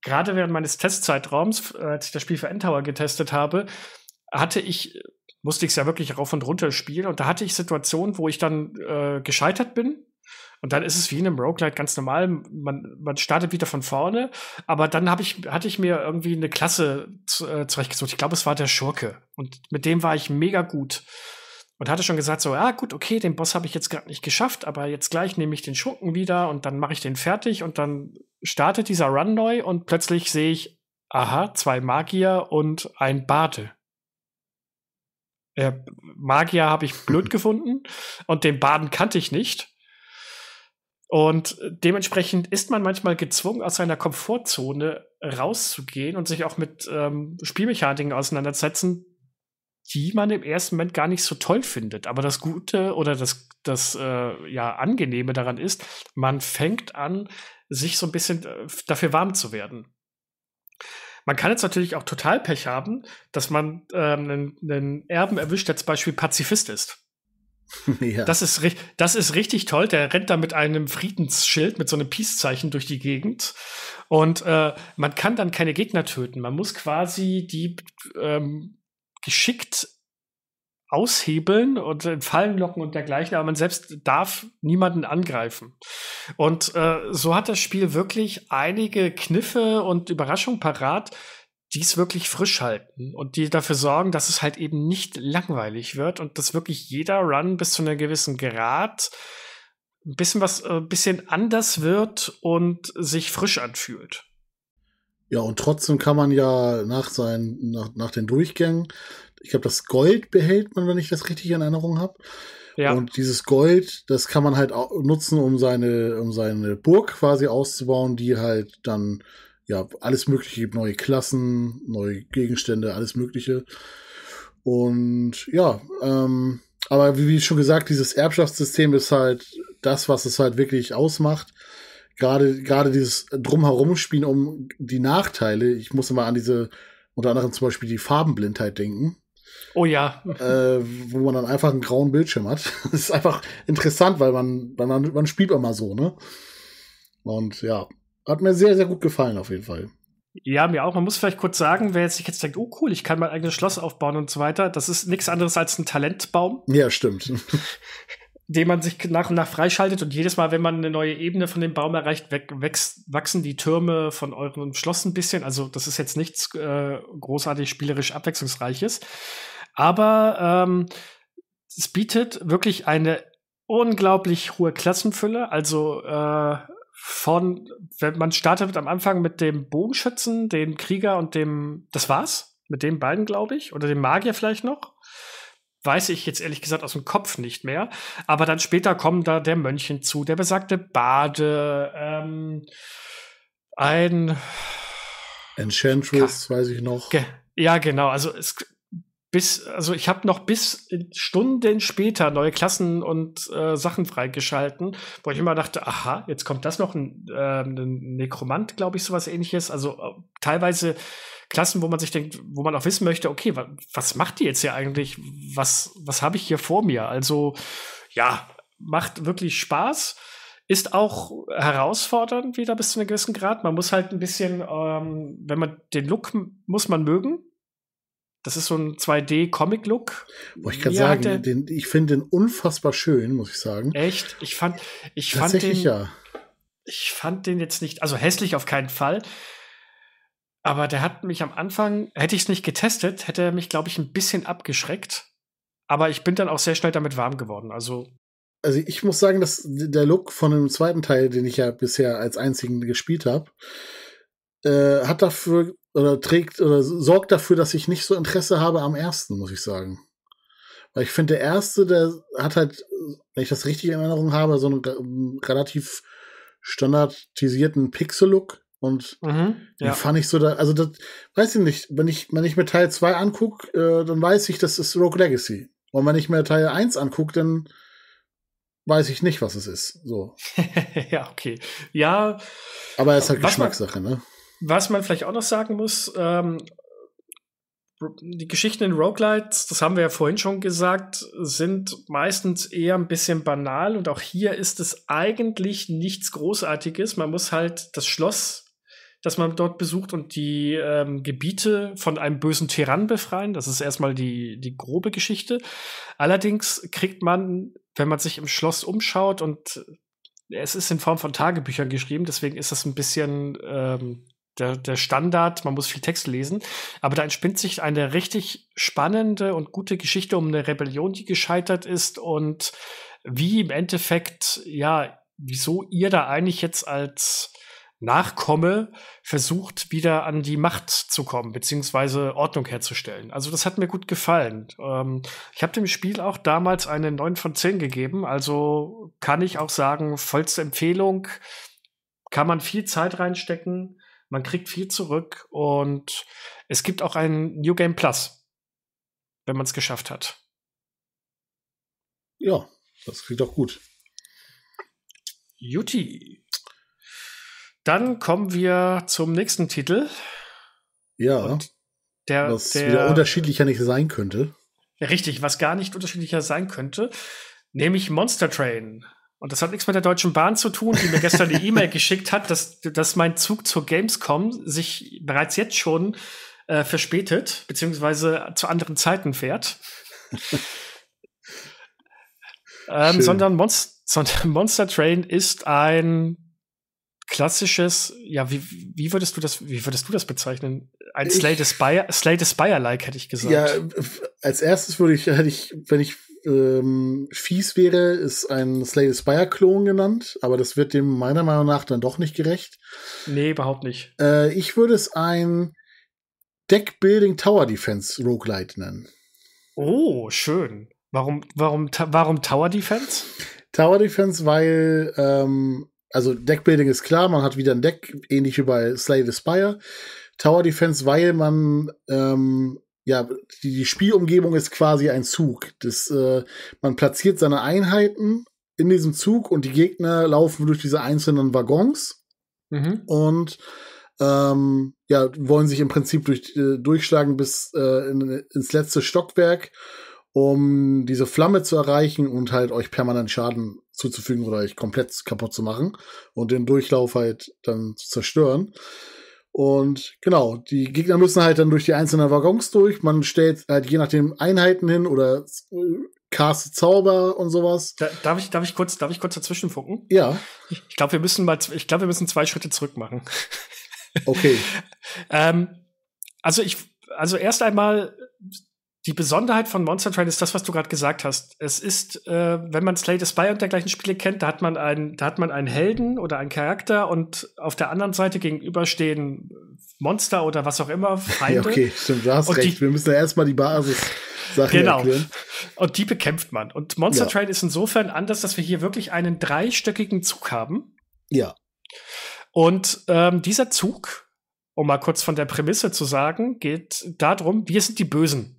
gerade während meines Testzeitraums, äh, als ich das Spiel für Endtower getestet habe, hatte ich, musste ich es ja wirklich rauf und runter spielen. Und da hatte ich Situationen, wo ich dann äh, gescheitert bin und dann ist es wie in einem Roguelite ganz normal. Man, man startet wieder von vorne, aber dann hab ich, hatte ich mir irgendwie eine Klasse äh, zurechtgesucht. Ich glaube, es war der Schurke. Und mit dem war ich mega gut. Und hatte schon gesagt, so, ja gut, okay, den Boss habe ich jetzt gerade nicht geschafft, aber jetzt gleich nehme ich den Schurken wieder und dann mache ich den fertig und dann startet dieser Run neu und plötzlich sehe ich, aha, zwei Magier und ein Bade. Äh, Magier habe ich blöd gefunden und den Baden kannte ich nicht. Und dementsprechend ist man manchmal gezwungen, aus seiner Komfortzone rauszugehen und sich auch mit ähm, Spielmechaniken auseinandersetzen, die man im ersten Moment gar nicht so toll findet. Aber das Gute oder das, das äh, ja, Angenehme daran ist, man fängt an, sich so ein bisschen äh, dafür warm zu werden. Man kann jetzt natürlich auch total Pech haben, dass man ähm, einen, einen Erben erwischt, der zum Beispiel Pazifist ist. Ja. Das, ist, das ist richtig toll. Der rennt da mit einem Friedensschild, mit so einem Peace-Zeichen durch die Gegend. Und äh, man kann dann keine Gegner töten. Man muss quasi die ähm, geschickt aushebeln und in äh, Fallen locken und dergleichen, aber man selbst darf niemanden angreifen. Und äh, so hat das Spiel wirklich einige Kniffe und Überraschungen parat, die es wirklich frisch halten und die dafür sorgen, dass es halt eben nicht langweilig wird und dass wirklich jeder Run bis zu einem gewissen Grad ein bisschen was, ein äh, bisschen anders wird und sich frisch anfühlt. Ja, und trotzdem kann man ja nach seinen, nach, nach den Durchgängen, ich glaube, das Gold behält man, wenn ich das richtig in Erinnerung habe. Ja. Und dieses Gold, das kann man halt nutzen, um seine, um seine Burg quasi auszubauen, die halt dann ja, alles Mögliche gibt, neue Klassen, neue Gegenstände, alles Mögliche. Und ja, ähm, aber wie schon gesagt, dieses Erbschaftssystem ist halt das, was es halt wirklich ausmacht. Gerade, gerade dieses Drumherumspielen um die Nachteile. Ich muss immer an diese, unter anderem zum Beispiel die Farbenblindheit denken. Oh ja. Äh, wo man dann einfach einen grauen Bildschirm hat. Das ist einfach interessant, weil man, weil man, man spielt immer so, ne? Und ja, hat mir sehr, sehr gut gefallen, auf jeden Fall. Ja, mir auch. Man muss vielleicht kurz sagen, wer sich jetzt denkt, oh cool, ich kann mein eigenes Schloss aufbauen und so weiter. Das ist nichts anderes als ein Talentbaum. Ja, stimmt. den man sich nach und nach freischaltet und jedes Mal, wenn man eine neue Ebene von dem Baum erreicht, wächst, wachsen die Türme von eurem Schloss ein bisschen. Also das ist jetzt nichts äh, großartig spielerisch abwechslungsreiches, aber ähm, es bietet wirklich eine unglaublich hohe Klassenfülle. Also äh, von, wenn man startet am Anfang mit dem Bogenschützen, dem Krieger und dem, das war's, mit den beiden, glaube ich, oder dem Magier vielleicht noch. Weiß ich jetzt ehrlich gesagt aus dem Kopf nicht mehr. Aber dann später kommen da der Mönch hinzu, der besagte Bade, ähm, ein Enchantress, Ka weiß ich noch. Ge ja, genau. Also es bis, also ich habe noch bis äh, Stunden später neue Klassen und äh, Sachen freigeschalten, wo ich immer dachte, aha, jetzt kommt das noch ein, äh, ein Nekromant, glaube ich, sowas ähnliches. Also äh, teilweise Klassen, wo man sich denkt, wo man auch wissen möchte, okay, wa was macht die jetzt hier eigentlich? Was, was habe ich hier vor mir? Also ja, macht wirklich Spaß. Ist auch herausfordernd wieder bis zu einem gewissen Grad. Man muss halt ein bisschen, ähm, wenn man den Look muss man mögen, das ist so ein 2D-Comic-Look. Ich kann Wie sagen, den, ich finde den unfassbar schön, muss ich sagen. Echt? Ich fand, ich fand den, ja. Ich fand den jetzt nicht, also hässlich auf keinen Fall. Aber der hat mich am Anfang, hätte ich es nicht getestet, hätte er mich, glaube ich, ein bisschen abgeschreckt. Aber ich bin dann auch sehr schnell damit warm geworden. Also also ich muss sagen, dass der Look von dem zweiten Teil, den ich ja bisher als einzigen gespielt habe, äh, hat dafür oder trägt oder sorgt dafür, dass ich nicht so Interesse habe am ersten, muss ich sagen. Weil ich finde, der erste, der hat halt, wenn ich das richtig in Erinnerung habe, so einen relativ standardisierten Pixel-Look. Und mhm, den ja. fand ich so da, also das, weiß ich nicht, wenn ich, wenn ich mir Teil 2 angucke, äh, dann weiß ich, das ist Rogue Legacy. Und wenn ich mir Teil 1 angucke, dann weiß ich nicht, was es ist. So. ja, okay. Ja. Aber es ist halt Geschmackssache, ne? Was man vielleicht auch noch sagen muss, ähm, die Geschichten in Roguelites, das haben wir ja vorhin schon gesagt, sind meistens eher ein bisschen banal und auch hier ist es eigentlich nichts Großartiges. Man muss halt das Schloss, das man dort besucht und die ähm, Gebiete von einem bösen Tyrann befreien. Das ist erstmal die, die grobe Geschichte. Allerdings kriegt man, wenn man sich im Schloss umschaut und es ist in Form von Tagebüchern geschrieben, deswegen ist das ein bisschen ähm, der, der Standard, man muss viel Text lesen. Aber da entspinnt sich eine richtig spannende und gute Geschichte um eine Rebellion, die gescheitert ist und wie im Endeffekt, ja, wieso ihr da eigentlich jetzt als Nachkomme versucht, wieder an die Macht zu kommen, beziehungsweise Ordnung herzustellen. Also das hat mir gut gefallen. Ähm, ich habe dem Spiel auch damals eine 9 von 10 gegeben, also kann ich auch sagen, vollste Empfehlung, kann man viel Zeit reinstecken, man kriegt viel zurück und es gibt auch ein New Game Plus, wenn man es geschafft hat. Ja, das klingt auch gut. Juti. Dann kommen wir zum nächsten Titel. Ja. Und der, was der, wieder unterschiedlicher nicht sein könnte. Richtig, was gar nicht unterschiedlicher sein könnte, nämlich Monster Train. Und das hat nichts mit der Deutschen Bahn zu tun, die mir gestern eine E-Mail geschickt hat, dass, dass mein Zug zur Gamescom sich bereits jetzt schon äh, verspätet, beziehungsweise zu anderen Zeiten fährt. ähm, sondern, Monst sondern Monster Train ist ein klassisches, ja, wie, wie würdest du das, wie würdest du das bezeichnen? Ein Slay the Spire, Slay Spire-like, hätte ich gesagt. Ja, äh, als erstes würde ich, hätte ich, wenn ich ähm, fies wäre, ist ein Slay the Spire-Klon genannt, aber das wird dem meiner Meinung nach dann doch nicht gerecht. Nee, überhaupt nicht. Äh, ich würde es ein Deck-Building Tower Defense Roguelite nennen. Oh, schön. Warum, warum, warum Tower Defense? Tower Defense, weil, ähm, also Deckbuilding ist klar, man hat wieder ein Deck, ähnlich wie bei Slay the Spire. Tower Defense, weil man ähm, ja, die, die Spielumgebung ist quasi ein Zug. Das, äh, man platziert seine Einheiten in diesem Zug und die Gegner laufen durch diese einzelnen Waggons mhm. und ähm, ja, wollen sich im Prinzip durch, äh, durchschlagen bis äh, in, ins letzte Stockwerk, um diese Flamme zu erreichen und halt euch permanent Schaden zuzufügen oder euch komplett kaputt zu machen und den Durchlauf halt dann zu zerstören. Und genau, die Gegner müssen halt dann durch die einzelnen Waggons durch. Man stellt halt je nachdem Einheiten hin oder äh, Cast Zauber und sowas. Da, darf ich, darf ich kurz, darf ich kurz dazwischen funken? Ja. Ich, glaube, wir müssen mal, ich glaube, wir müssen zwei Schritte zurück machen. Okay. ähm, also ich, also erst einmal die Besonderheit von Monster Train ist das, was du gerade gesagt hast. Es ist, äh, wenn man Slay the Spy und dergleichen Spiele kennt, da hat man einen, da hat man einen Helden oder einen Charakter und auf der anderen Seite gegenüber stehen Monster oder was auch immer. Feinde. Ja, okay, stimmt, du hast und recht. Wir müssen ja erstmal die Basis Sachen genau. Erklären. Und die bekämpft man. Und Monster ja. Train ist insofern anders, dass wir hier wirklich einen dreistöckigen Zug haben. Ja. Und ähm, dieser Zug, um mal kurz von der Prämisse zu sagen, geht darum, wir sind die Bösen.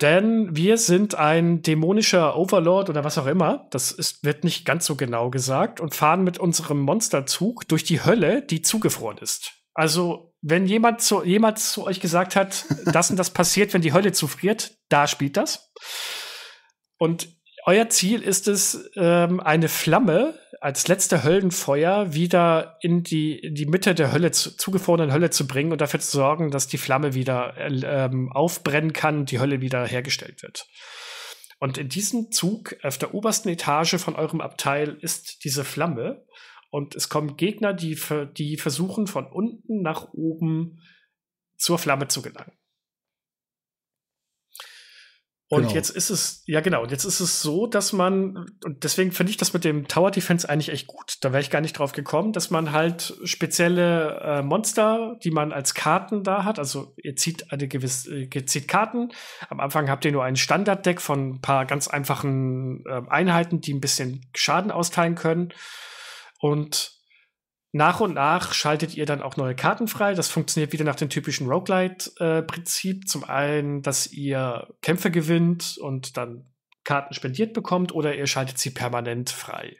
Denn wir sind ein dämonischer Overlord oder was auch immer. Das ist, wird nicht ganz so genau gesagt. Und fahren mit unserem Monsterzug durch die Hölle, die zugefroren ist. Also, wenn jemand zu, jemals zu euch gesagt hat, dass und das passiert, wenn die Hölle zufriert, da spielt das. Und euer Ziel ist es, ähm, eine Flamme als letzte Höllenfeuer wieder in die, in die Mitte der Hölle, zu, zugefrorenen Hölle zu bringen und dafür zu sorgen, dass die Flamme wieder äh, ähm, aufbrennen kann, die Hölle wieder hergestellt wird. Und in diesem Zug auf der obersten Etage von eurem Abteil ist diese Flamme und es kommen Gegner, die, die versuchen von unten nach oben zur Flamme zu gelangen. Und genau. jetzt ist es, ja genau, und jetzt ist es so, dass man, und deswegen finde ich das mit dem Tower Defense eigentlich echt gut. Da wäre ich gar nicht drauf gekommen, dass man halt spezielle äh, Monster, die man als Karten da hat, also ihr zieht eine gewisse, äh, ihr zieht Karten. Am Anfang habt ihr nur ein Standarddeck von ein paar ganz einfachen äh, Einheiten, die ein bisschen Schaden austeilen können. Und nach und nach schaltet ihr dann auch neue Karten frei. Das funktioniert wieder nach dem typischen Roguelite-Prinzip. Äh, Zum einen, dass ihr Kämpfe gewinnt und dann Karten spendiert bekommt oder ihr schaltet sie permanent frei.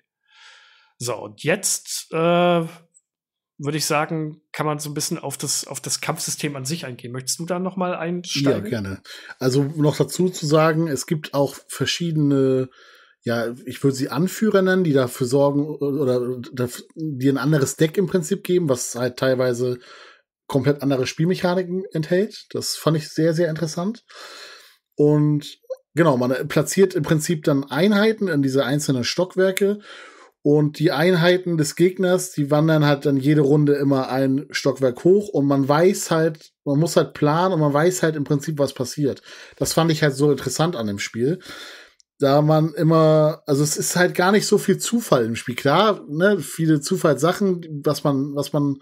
So, und jetzt äh, würde ich sagen, kann man so ein bisschen auf das, auf das Kampfsystem an sich eingehen. Möchtest du da noch mal einsteigen? Ja, gerne. Also noch dazu zu sagen, es gibt auch verschiedene ja, ich würde sie Anführer nennen, die dafür sorgen oder die ein anderes Deck im Prinzip geben, was halt teilweise komplett andere Spielmechaniken enthält. Das fand ich sehr, sehr interessant. Und genau, man platziert im Prinzip dann Einheiten in diese einzelnen Stockwerke und die Einheiten des Gegners, die wandern halt dann jede Runde immer ein Stockwerk hoch und man weiß halt, man muss halt planen und man weiß halt im Prinzip, was passiert. Das fand ich halt so interessant an dem Spiel da man immer, also es ist halt gar nicht so viel Zufall im Spiel. Klar, ne, viele Zufallssachen, was man, was man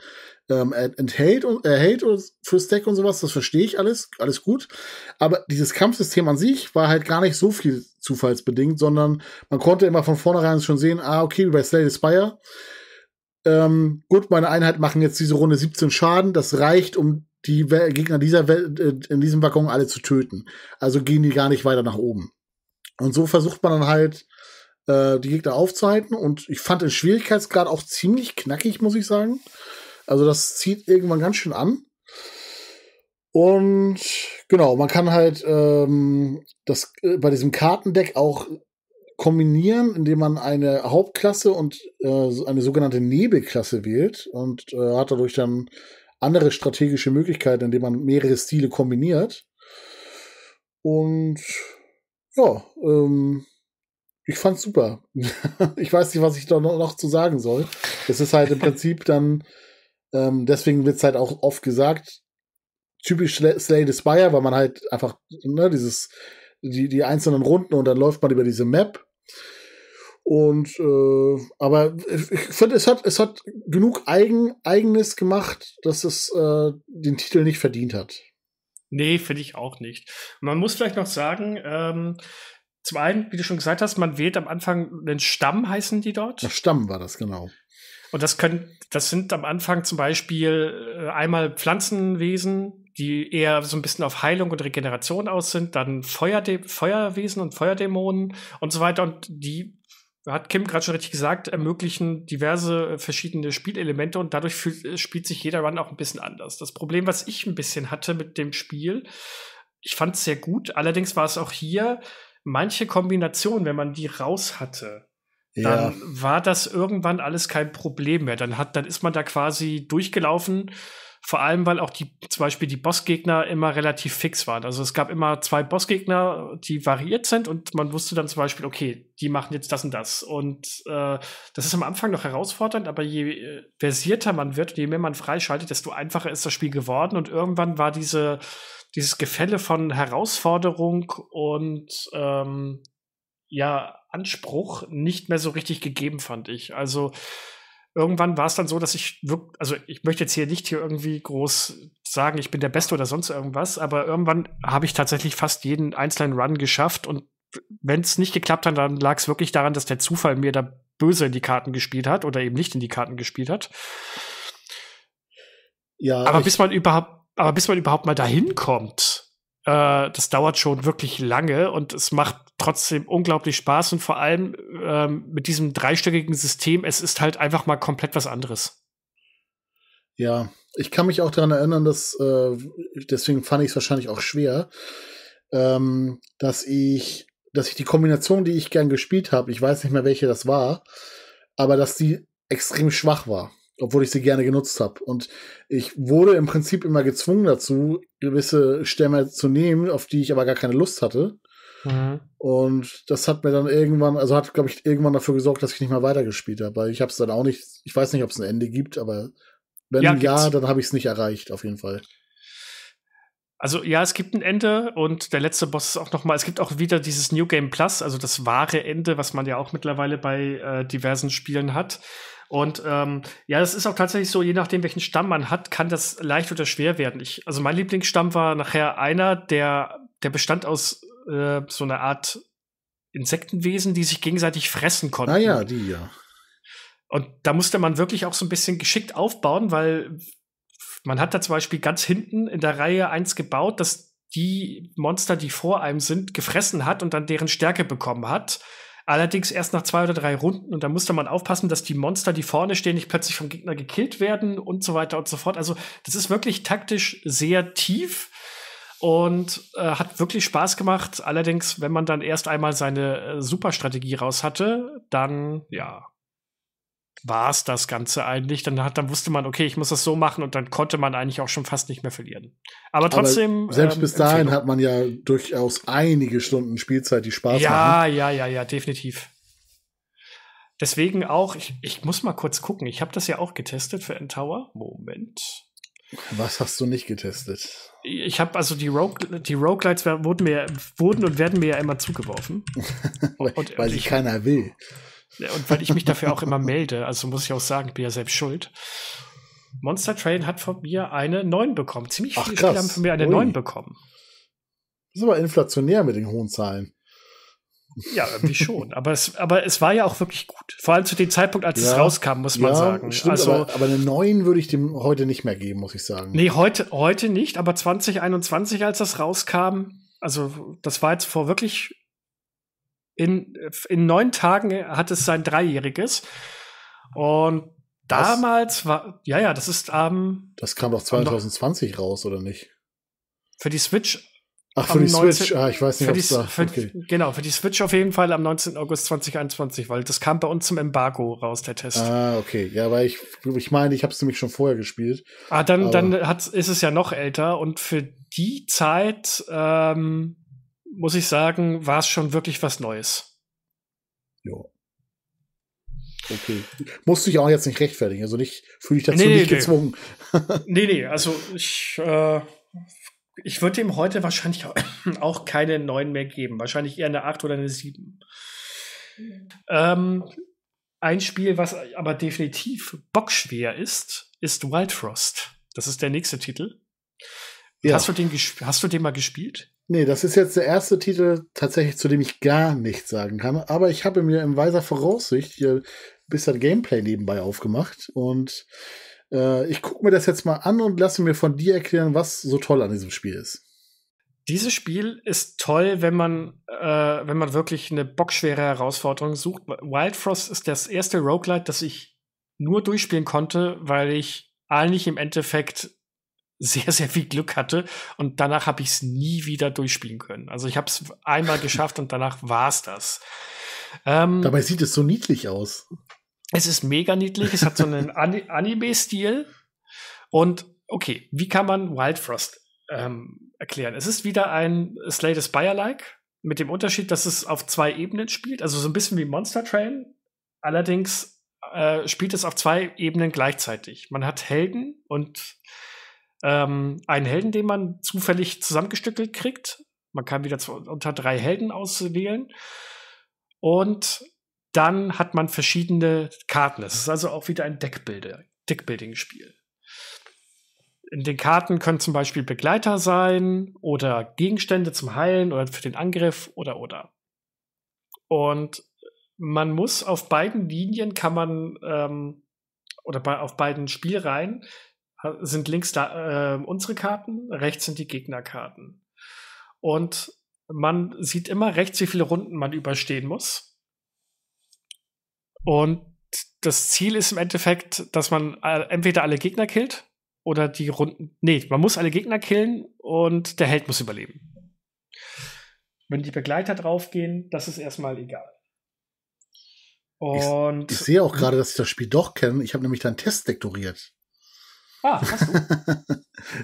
ähm, enthält und erhält äh, für Stack und sowas, das verstehe ich alles, alles gut. Aber dieses Kampfsystem an sich war halt gar nicht so viel zufallsbedingt, sondern man konnte immer von vornherein schon sehen, ah, okay, wie bei Slay the Spire. Ähm, gut, meine Einheit machen jetzt diese Runde 17 Schaden, das reicht, um die Gegner dieser Welt, äh, in diesem Waggon alle zu töten. Also gehen die gar nicht weiter nach oben. Und so versucht man dann halt, äh, die Gegner aufzuhalten. Und ich fand den Schwierigkeitsgrad auch ziemlich knackig, muss ich sagen. Also das zieht irgendwann ganz schön an. Und genau, man kann halt ähm, das äh, bei diesem Kartendeck auch kombinieren, indem man eine Hauptklasse und äh, eine sogenannte Nebelklasse wählt und äh, hat dadurch dann andere strategische Möglichkeiten, indem man mehrere Stile kombiniert. Und ja, ähm, ich fand's super. ich weiß nicht, was ich da noch, noch zu sagen soll. Es ist halt im Prinzip dann, ähm, deswegen wird's halt auch oft gesagt, typisch Slay the Spire, weil man halt einfach, ne, dieses, die, die einzelnen Runden und dann läuft man über diese Map. Und äh, aber ich finde, es hat, es hat genug Eigen, Eigenes gemacht, dass es äh, den Titel nicht verdient hat. Nee, finde ich auch nicht. Man muss vielleicht noch sagen, ähm, zum einen, wie du schon gesagt hast, man wählt am Anfang einen Stamm, heißen die dort. Der Stamm war das, genau. Und das können, das sind am Anfang zum Beispiel äh, einmal Pflanzenwesen, die eher so ein bisschen auf Heilung und Regeneration aus sind, dann Feuerde Feuerwesen und Feuerdämonen und so weiter. Und die hat Kim gerade schon richtig gesagt, ermöglichen diverse äh, verschiedene Spielelemente und dadurch fühlt, äh, spielt sich jeder Run auch ein bisschen anders. Das Problem, was ich ein bisschen hatte mit dem Spiel, ich fand es sehr gut, allerdings war es auch hier manche Kombinationen, wenn man die raus hatte, dann war das irgendwann alles kein Problem mehr. Dann hat, dann ist man da quasi durchgelaufen vor allem, weil auch die, zum Beispiel die Bossgegner immer relativ fix waren. Also es gab immer zwei Bossgegner, die variiert sind und man wusste dann zum Beispiel, okay, die machen jetzt das und das. Und äh, das ist am Anfang noch herausfordernd, aber je äh, versierter man wird und je mehr man freischaltet, desto einfacher ist das Spiel geworden. Und irgendwann war diese, dieses Gefälle von Herausforderung und ähm, ja, Anspruch nicht mehr so richtig gegeben, fand ich. Also irgendwann war es dann so, dass ich wirklich, also ich möchte jetzt hier nicht hier irgendwie groß sagen, ich bin der Beste oder sonst irgendwas, aber irgendwann habe ich tatsächlich fast jeden einzelnen Run geschafft und wenn es nicht geklappt hat, dann lag es wirklich daran, dass der Zufall mir da böse in die Karten gespielt hat oder eben nicht in die Karten gespielt hat. Ja, aber bis man überhaupt, aber bis man überhaupt mal dahin kommt, äh, das dauert schon wirklich lange und es macht trotzdem unglaublich Spaß und vor allem ähm, mit diesem dreistöckigen System, es ist halt einfach mal komplett was anderes. Ja, ich kann mich auch daran erinnern, dass, äh, deswegen fand ich es wahrscheinlich auch schwer, ähm, dass ich, dass ich die Kombination, die ich gern gespielt habe, ich weiß nicht mehr, welche das war, aber dass die extrem schwach war obwohl ich sie gerne genutzt habe. Und ich wurde im Prinzip immer gezwungen dazu, gewisse Stämme zu nehmen, auf die ich aber gar keine Lust hatte. Mhm. Und das hat mir dann irgendwann, also hat, glaube ich, irgendwann dafür gesorgt, dass ich nicht mehr weitergespielt habe. Weil ich habe es dann auch nicht, ich weiß nicht, ob es ein Ende gibt, aber wenn ja, ja dann habe ich es nicht erreicht, auf jeden Fall. Also ja, es gibt ein Ende und der letzte Boss ist auch noch mal. Es gibt auch wieder dieses New Game Plus, also das wahre Ende, was man ja auch mittlerweile bei äh, diversen Spielen hat. Und ähm, ja, das ist auch tatsächlich so, je nachdem, welchen Stamm man hat, kann das leicht oder schwer werden. Ich, also mein Lieblingsstamm war nachher einer, der, der bestand aus äh, so einer Art Insektenwesen, die sich gegenseitig fressen konnten. Ah ja, die ja. Und da musste man wirklich auch so ein bisschen geschickt aufbauen, weil man hat da zum Beispiel ganz hinten in der Reihe eins gebaut, dass die Monster, die vor einem sind, gefressen hat und dann deren Stärke bekommen hat. Allerdings erst nach zwei oder drei Runden und da musste man aufpassen, dass die Monster, die vorne stehen, nicht plötzlich vom Gegner gekillt werden und so weiter und so fort. Also das ist wirklich taktisch sehr tief und äh, hat wirklich Spaß gemacht. Allerdings, wenn man dann erst einmal seine äh, Superstrategie raus hatte, dann ja, war es das Ganze eigentlich. Dann, hat, dann wusste man, okay, ich muss das so machen und dann konnte man eigentlich auch schon fast nicht mehr verlieren. Aber trotzdem. Aber selbst ähm, bis dahin Empfehlung. hat man ja durchaus einige Stunden Spielzeit, die Spaß ja, machen. Ja, ja, ja, ja, definitiv. Deswegen auch, ich, ich muss mal kurz gucken. Ich habe das ja auch getestet für N-Tower. Moment. Was hast du nicht getestet? Ich habe also die, Rogue, die Roguelites wurden, mir, wurden und werden mir ja immer zugeworfen. weil, und, weil und ich, keiner will. Und weil ich mich dafür auch immer melde, also muss ich auch sagen, ich bin ja selbst schuld. Monster Train hat von mir eine 9 bekommen. Ziemlich viele Ach, Spiele haben von mir eine Ui. 9 bekommen. Das ist aber inflationär mit den hohen Zahlen. Ja, irgendwie schon. aber, es, aber es war ja auch wirklich gut. Vor allem zu dem Zeitpunkt, als ja, es rauskam, muss man ja, sagen. Stimmt, also, aber, aber eine 9 würde ich dem heute nicht mehr geben, muss ich sagen. Nee, heute, heute nicht, aber 2021, als das rauskam, also das war jetzt vor wirklich in, in neun Tagen hat es sein Dreijähriges. Und das, damals war, ja, ja, das ist am. Ähm, das kam doch 2020 doch, raus, oder nicht? Für die Switch. Ach, für die 19, Switch, ah, ich weiß nicht, ob es da. Für, okay. Genau, für die Switch auf jeden Fall am 19. August 2021, weil das kam bei uns zum Embargo raus, der Test. Ah, okay. Ja, weil ich, ich meine, ich habe es nämlich schon vorher gespielt. Ah, dann, dann hat, ist es ja noch älter und für die Zeit ähm, muss ich sagen, war es schon wirklich was Neues. Ja. Okay. Musst du dich auch jetzt nicht rechtfertigen, also nicht, fühle ich dazu nee, nee, nicht nee. gezwungen. nee, nee, also ich, äh, ich würde ihm heute wahrscheinlich auch keine 9 mehr geben. Wahrscheinlich eher eine 8 oder eine 7. Ähm, ein Spiel, was aber definitiv bockschwer ist, ist Wild Frost. Das ist der nächste Titel. Ja. Hast, du den hast du den mal gespielt? Nee, das ist jetzt der erste Titel tatsächlich, zu dem ich gar nichts sagen kann. Aber ich habe mir in weiser Voraussicht hier ein bisschen Gameplay nebenbei aufgemacht. Und äh, ich gucke mir das jetzt mal an und lasse mir von dir erklären, was so toll an diesem Spiel ist. Dieses Spiel ist toll, wenn man, äh, wenn man wirklich eine bockschwere Herausforderung sucht. Wild Frost ist das erste Roguelite, das ich nur durchspielen konnte, weil ich eigentlich im Endeffekt sehr, sehr viel Glück hatte und danach habe ich es nie wieder durchspielen können. Also ich habe es einmal geschafft und danach war es das. Ähm, Dabei sieht es so niedlich aus. Es ist mega niedlich, es hat so einen Anime-Stil und okay, wie kann man Wild Frost ähm, erklären? Es ist wieder ein Slay the Spire-like mit dem Unterschied, dass es auf zwei Ebenen spielt, also so ein bisschen wie Monster Train, allerdings äh, spielt es auf zwei Ebenen gleichzeitig. Man hat Helden und ähm, einen Helden, den man zufällig zusammengestückelt kriegt. Man kann wieder zu, unter drei Helden auswählen. Und dann hat man verschiedene Karten. Es ist also auch wieder ein Deckbuilding-Spiel. In den Karten können zum Beispiel Begleiter sein oder Gegenstände zum Heilen oder für den Angriff oder oder. Und man muss auf beiden Linien kann man ähm, oder bei, auf beiden Spielreihen sind links da, äh, unsere Karten, rechts sind die Gegnerkarten. Und man sieht immer rechts, wie viele Runden man überstehen muss. Und das Ziel ist im Endeffekt, dass man äh, entweder alle Gegner killt oder die Runden. Nee, man muss alle Gegner killen und der Held muss überleben. Wenn die Begleiter draufgehen, das ist erstmal egal. Und ich, ich sehe auch gerade, dass ich das Spiel doch kenne. Ich habe nämlich da ein Testdeck doriert. Ah,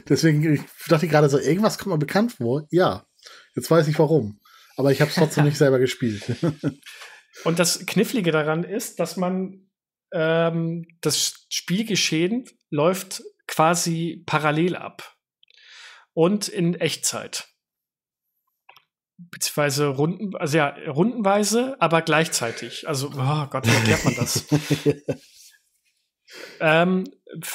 Deswegen ich dachte ich gerade so, irgendwas kommt mir bekannt vor. Ja, jetzt weiß ich warum. Aber ich habe es trotzdem nicht selber gespielt. Und das Knifflige daran ist, dass man ähm, das Spielgeschehen läuft quasi parallel ab und in Echtzeit. Beziehungsweise Runden, also ja, rundenweise, aber gleichzeitig. Also, oh Gott, wie erklärt man das? Ähm,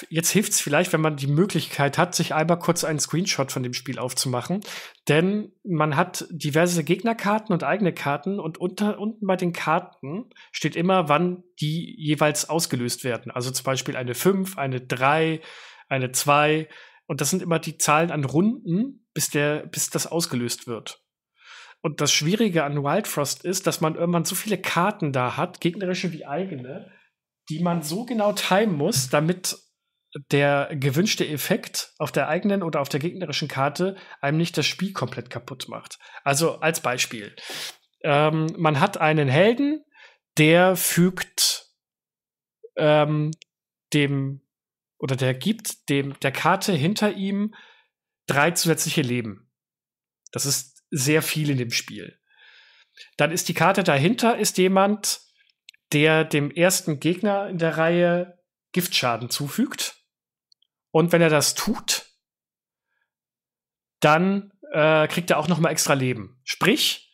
jetzt hilft es vielleicht, wenn man die Möglichkeit hat, sich einmal kurz einen Screenshot von dem Spiel aufzumachen. Denn man hat diverse Gegnerkarten und eigene Karten und unter, unten bei den Karten steht immer, wann die jeweils ausgelöst werden. Also zum Beispiel eine 5, eine 3, eine 2. Und das sind immer die Zahlen an Runden, bis, der, bis das ausgelöst wird. Und das Schwierige an Wildfrost ist, dass man irgendwann so viele Karten da hat, gegnerische wie eigene, die man so genau timen muss, damit der gewünschte Effekt auf der eigenen oder auf der gegnerischen Karte einem nicht das Spiel komplett kaputt macht. Also als Beispiel. Ähm, man hat einen Helden, der fügt ähm, dem oder der gibt dem der Karte hinter ihm drei zusätzliche Leben. Das ist sehr viel in dem Spiel. Dann ist die Karte dahinter, ist jemand, der dem ersten Gegner in der Reihe Giftschaden zufügt. Und wenn er das tut, dann äh, kriegt er auch noch mal extra Leben. Sprich,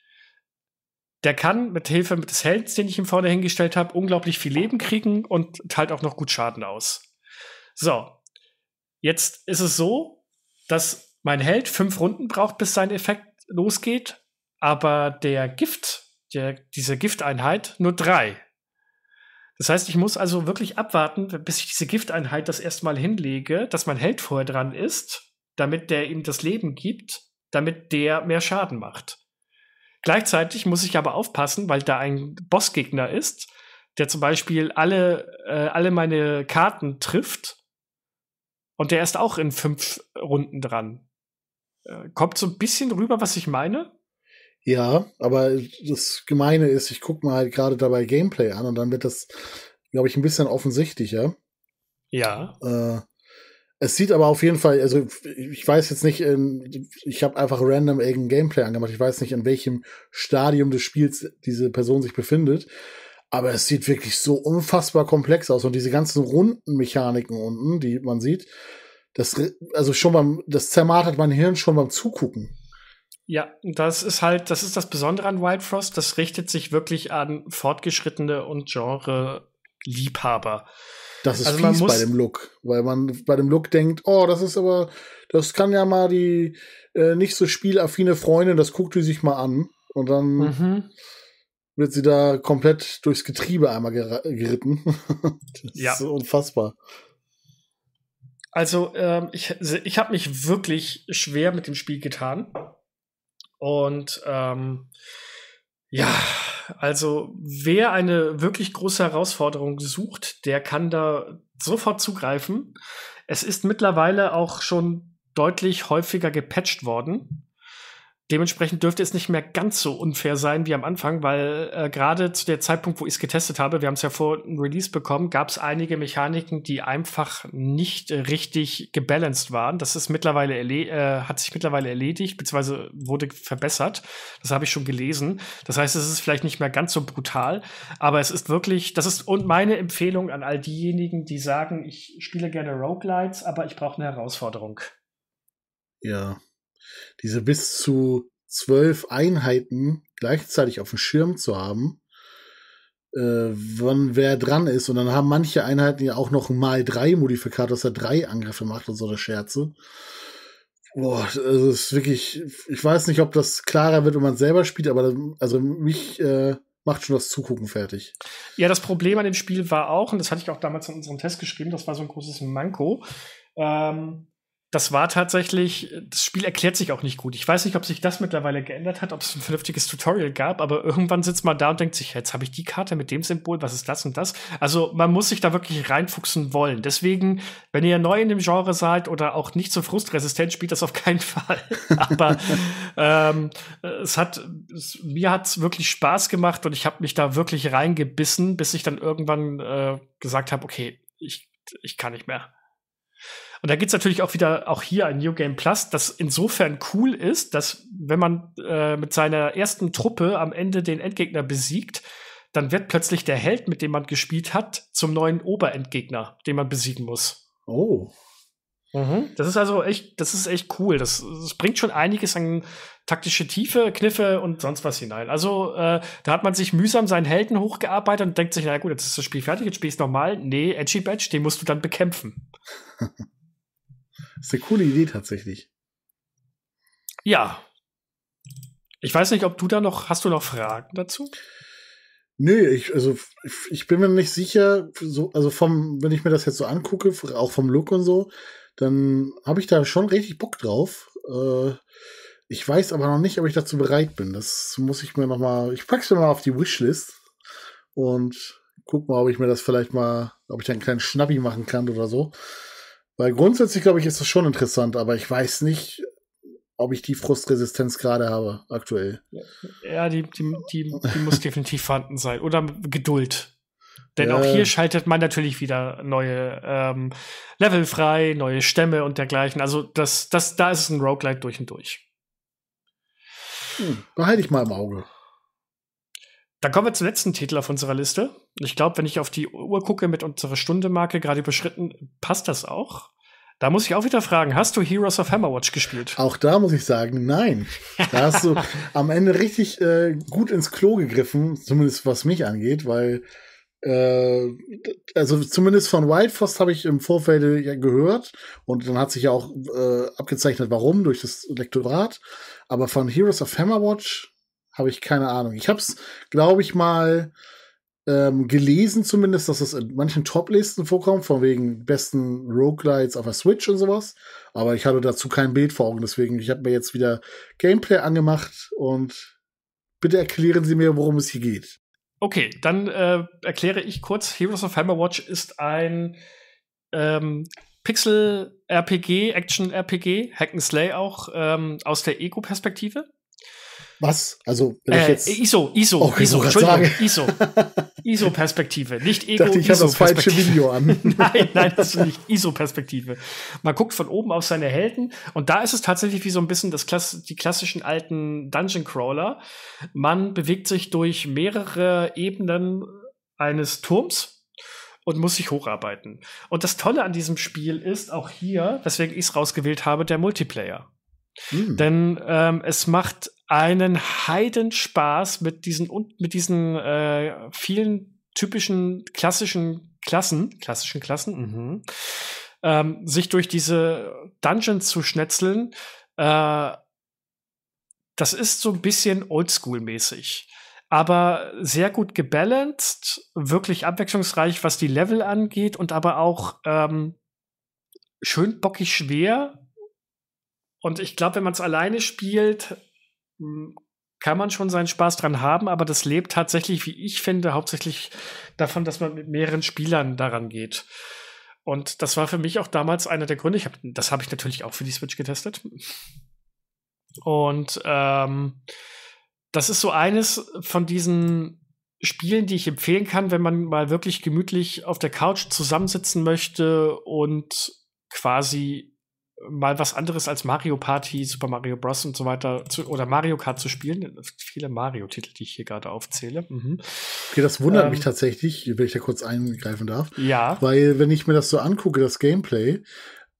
der kann mit Hilfe des Helds, den ich ihm vorne hingestellt habe, unglaublich viel Leben kriegen und teilt auch noch gut Schaden aus. So, jetzt ist es so, dass mein Held fünf Runden braucht, bis sein Effekt losgeht, aber der Gift, der, diese Gifteinheit nur drei. Das heißt, ich muss also wirklich abwarten, bis ich diese Gifteinheit das erstmal hinlege, dass mein Held vorher dran ist, damit der ihm das Leben gibt, damit der mehr Schaden macht. Gleichzeitig muss ich aber aufpassen, weil da ein Bossgegner ist, der zum Beispiel alle, äh, alle meine Karten trifft und der ist auch in fünf Runden dran. Äh, kommt so ein bisschen rüber, was ich meine? Ja, aber das Gemeine ist, ich gucke mal halt gerade dabei Gameplay an und dann wird das, glaube ich, ein bisschen offensichtlicher. Ja. Äh, es sieht aber auf jeden Fall, also ich weiß jetzt nicht, in, ähm, ich habe einfach random irgendein Gameplay angemacht. Ich weiß nicht, in welchem Stadium des Spiels diese Person sich befindet. Aber es sieht wirklich so unfassbar komplex aus und diese ganzen runden Mechaniken unten, die man sieht, das, also schon beim, das zermartert mein Hirn schon beim Zugucken. Ja, das ist halt, das ist das Besondere an Wild Frost. Das richtet sich wirklich an fortgeschrittene und Genre-Liebhaber. Das ist also fies bei dem Look, weil man bei dem Look denkt, oh, das ist aber, das kann ja mal die äh, nicht so spielaffine Freundin, das guckt die sich mal an. Und dann mhm. wird sie da komplett durchs Getriebe einmal ger geritten. das ja. ist unfassbar. Also, ähm, ich, ich habe mich wirklich schwer mit dem Spiel getan. Und ähm, ja, also wer eine wirklich große Herausforderung sucht, der kann da sofort zugreifen. Es ist mittlerweile auch schon deutlich häufiger gepatcht worden. Dementsprechend dürfte es nicht mehr ganz so unfair sein wie am Anfang, weil äh, gerade zu der Zeitpunkt, wo ich es getestet habe, wir haben es ja vor einem Release bekommen, gab es einige Mechaniken, die einfach nicht äh, richtig gebalanced waren. Das ist mittlerweile äh, hat sich mittlerweile erledigt, beziehungsweise wurde verbessert. Das habe ich schon gelesen. Das heißt, es ist vielleicht nicht mehr ganz so brutal, aber es ist wirklich, das ist und meine Empfehlung an all diejenigen, die sagen, ich spiele gerne Roguelites, aber ich brauche eine Herausforderung. Ja, diese bis zu zwölf Einheiten gleichzeitig auf dem Schirm zu haben, äh, wann wer dran ist. Und dann haben manche Einheiten ja auch noch mal drei Modifikator, dass er drei Angriffe macht und so eine Scherze. Boah, das also ist wirklich, ich weiß nicht, ob das klarer wird, wenn man selber spielt, aber also mich äh, macht schon das Zugucken fertig. Ja, das Problem an dem Spiel war auch, und das hatte ich auch damals in unserem Test geschrieben, das war so ein großes Manko. Ähm, das war tatsächlich, das Spiel erklärt sich auch nicht gut. Ich weiß nicht, ob sich das mittlerweile geändert hat, ob es ein vernünftiges Tutorial gab, aber irgendwann sitzt man da und denkt sich, jetzt habe ich die Karte mit dem Symbol, was ist das und das? Also man muss sich da wirklich reinfuchsen wollen. Deswegen, wenn ihr neu in dem Genre seid oder auch nicht so frustresistent, spielt das auf keinen Fall. aber ähm, es hat, es, mir hat es wirklich Spaß gemacht und ich habe mich da wirklich reingebissen, bis ich dann irgendwann äh, gesagt habe, okay, ich, ich kann nicht mehr. Und da es natürlich auch wieder, auch hier ein New Game Plus, das insofern cool ist, dass wenn man äh, mit seiner ersten Truppe am Ende den Endgegner besiegt, dann wird plötzlich der Held, mit dem man gespielt hat, zum neuen Oberendgegner, den man besiegen muss. Oh. Mhm. Das ist also echt, das ist echt cool. Das, das, bringt schon einiges an taktische Tiefe, Kniffe und sonst was hinein. Also äh, da hat man sich mühsam seinen Helden hochgearbeitet und denkt sich, na gut, jetzt ist das Spiel fertig, jetzt spielst du nochmal. Nee, Edgy Badge, den musst du dann bekämpfen. Das ist eine coole Idee tatsächlich. Ja. Ich weiß nicht, ob du da noch, hast du noch Fragen dazu? Nö, ich, also ich bin mir nicht sicher, so, also vom, wenn ich mir das jetzt so angucke, auch vom Look und so, dann habe ich da schon richtig Bock drauf. Äh, ich weiß aber noch nicht, ob ich dazu bereit bin. Das muss ich mir nochmal. mal, ich pack's mir mal auf die Wishlist und guck mal, ob ich mir das vielleicht mal, ob ich da einen kleinen Schnappi machen kann oder so. Weil grundsätzlich, glaube ich, ist das schon interessant, aber ich weiß nicht, ob ich die Frustresistenz gerade habe, aktuell. Ja, die, die, die, die muss definitiv vorhanden sein. Oder Geduld. Denn ja. auch hier schaltet man natürlich wieder neue ähm, Level frei, neue Stämme und dergleichen. Also das, das, da ist es ein Roguelite durch und durch. Hm, behalte ich mal im Auge. Dann kommen wir zum letzten Titel auf unserer Liste. Ich glaube, wenn ich auf die Uhr gucke mit unserer Stundemarke gerade überschritten, passt das auch. Da muss ich auch wieder fragen, hast du Heroes of Hammerwatch gespielt? Auch da muss ich sagen, nein. Da hast du am Ende richtig äh, gut ins Klo gegriffen, zumindest was mich angeht, weil äh, also zumindest von Wildfrost habe ich im Vorfeld äh, ja gehört und dann hat sich ja auch äh, abgezeichnet, warum, durch das Lektorat. Aber von Heroes of Hammerwatch habe ich keine Ahnung. Ich habe es, glaube ich, mal ähm, gelesen zumindest, dass es in manchen Top-Listen vorkommt, von wegen besten Roguelites auf der Switch und sowas. Aber ich hatte dazu kein Bild vor Augen, deswegen ich habe mir jetzt wieder Gameplay angemacht und bitte erklären Sie mir, worum es hier geht. Okay, dann äh, erkläre ich kurz. Heroes of Hammerwatch ist ein ähm, Pixel-RPG, Action-RPG, Hack'n'Slay auch, ähm, aus der Ego-Perspektive. Was? Also, wenn ich äh, jetzt. Äh, ISO, ISO, oh, ISO, Entschuldigung, ISO. ISO-Perspektive, nicht Ego. Dachte, ich habe das falsche Video an. nein, nein, das ist nicht ISO-Perspektive. Man guckt von oben auf seine Helden und da ist es tatsächlich wie so ein bisschen das Klass die klassischen alten Dungeon Crawler. Man bewegt sich durch mehrere Ebenen eines Turms und muss sich hocharbeiten. Und das Tolle an diesem Spiel ist auch hier, weswegen ich es rausgewählt habe, der Multiplayer. Hm. Denn ähm, es macht einen Heidenspaß mit diesen und mit diesen äh, vielen typischen klassischen Klassen, klassischen Klassen, mhm. ähm, sich durch diese Dungeons zu schnetzeln. Äh, das ist so ein bisschen Oldschool-mäßig, aber sehr gut gebalanced, wirklich abwechslungsreich, was die Level angeht und aber auch ähm, schön bockig schwer. Und ich glaube, wenn man es alleine spielt, hm, kann man schon seinen Spaß dran haben, aber das lebt tatsächlich, wie ich finde, hauptsächlich davon, dass man mit mehreren Spielern daran geht. Und das war für mich auch damals einer der Gründe. Ich hab, das habe ich natürlich auch für die Switch getestet. Und ähm, das ist so eines von diesen Spielen, die ich empfehlen kann, wenn man mal wirklich gemütlich auf der Couch zusammensitzen möchte und quasi mal was anderes als Mario Party, Super Mario Bros. und so weiter zu, oder Mario Kart zu spielen. Viele Mario-Titel, die ich hier gerade aufzähle. Mhm. Okay, das wundert ähm, mich tatsächlich, wenn ich da kurz eingreifen darf. Ja. Weil, wenn ich mir das so angucke, das Gameplay,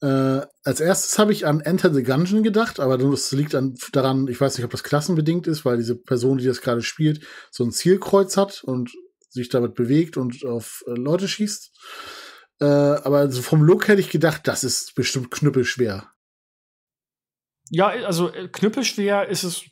äh, als erstes habe ich an Enter the Gungeon gedacht, aber das liegt an, daran, ich weiß nicht, ob das klassenbedingt ist, weil diese Person, die das gerade spielt, so ein Zielkreuz hat und sich damit bewegt und auf äh, Leute schießt. Äh, aber also vom Look hätte ich gedacht, das ist bestimmt knüppelschwer. Ja, also äh, knüppelschwer ist es,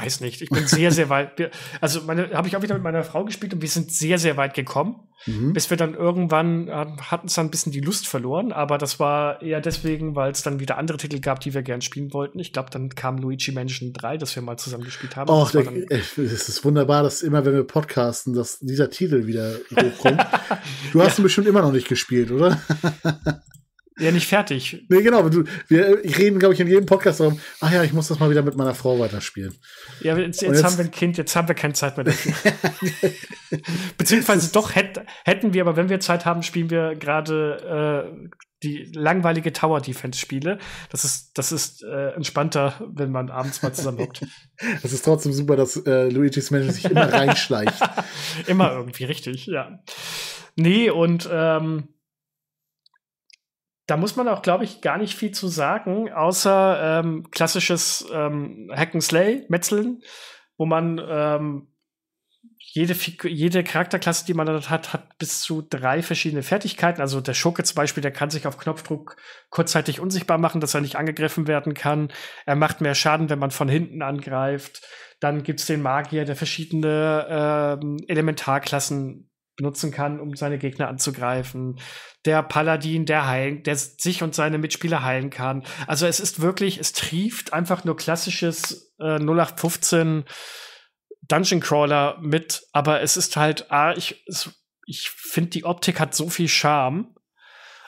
weiß nicht. Ich bin sehr, sehr weit. also habe ich auch wieder mit meiner Frau gespielt und wir sind sehr, sehr weit gekommen, mhm. bis wir dann irgendwann ähm, hatten es dann ein bisschen die Lust verloren. Aber das war eher deswegen, weil es dann wieder andere Titel gab, die wir gern spielen wollten. Ich glaube, dann kam Luigi Mansion 3, das wir mal zusammen gespielt haben. Och, das, ist wunderbar, dass immer, wenn wir podcasten, dass dieser Titel wieder hochkommt. du hast ja. ihn bestimmt immer noch nicht gespielt, oder? Ja, nicht fertig. Nee, genau. Du, wir reden, glaube ich, in jedem Podcast darum, ach ja, ich muss das mal wieder mit meiner Frau weiterspielen. Ja, jetzt, jetzt, jetzt haben wir ein Kind, jetzt haben wir keine Zeit mehr dafür. Beziehungsweise doch, hätt, hätten wir, aber wenn wir Zeit haben, spielen wir gerade äh, die langweilige Tower Defense Spiele. Das ist, das ist äh, entspannter, wenn man abends mal zusammenhockt. Es ist trotzdem super, dass äh, Luigi's Mansion sich immer reinschleicht. immer irgendwie, richtig, ja. Nee, und ähm, da muss man auch, glaube ich, gar nicht viel zu sagen, außer ähm, klassisches ähm, Hack and Slay, Metzeln, wo man ähm, jede, jede Charakterklasse, die man dort hat, hat bis zu drei verschiedene Fertigkeiten. Also der Schurke zum Beispiel, der kann sich auf Knopfdruck kurzzeitig unsichtbar machen, dass er nicht angegriffen werden kann. Er macht mehr Schaden, wenn man von hinten angreift. Dann gibt es den Magier, der verschiedene ähm, Elementarklassen benutzen kann, um seine Gegner anzugreifen. Der Paladin, der heilen, der sich und seine Mitspieler heilen kann. Also es ist wirklich, es trieft einfach nur klassisches äh, 0815 Dungeon Crawler mit, aber es ist halt, ah, ich, ich finde, die Optik hat so viel Charme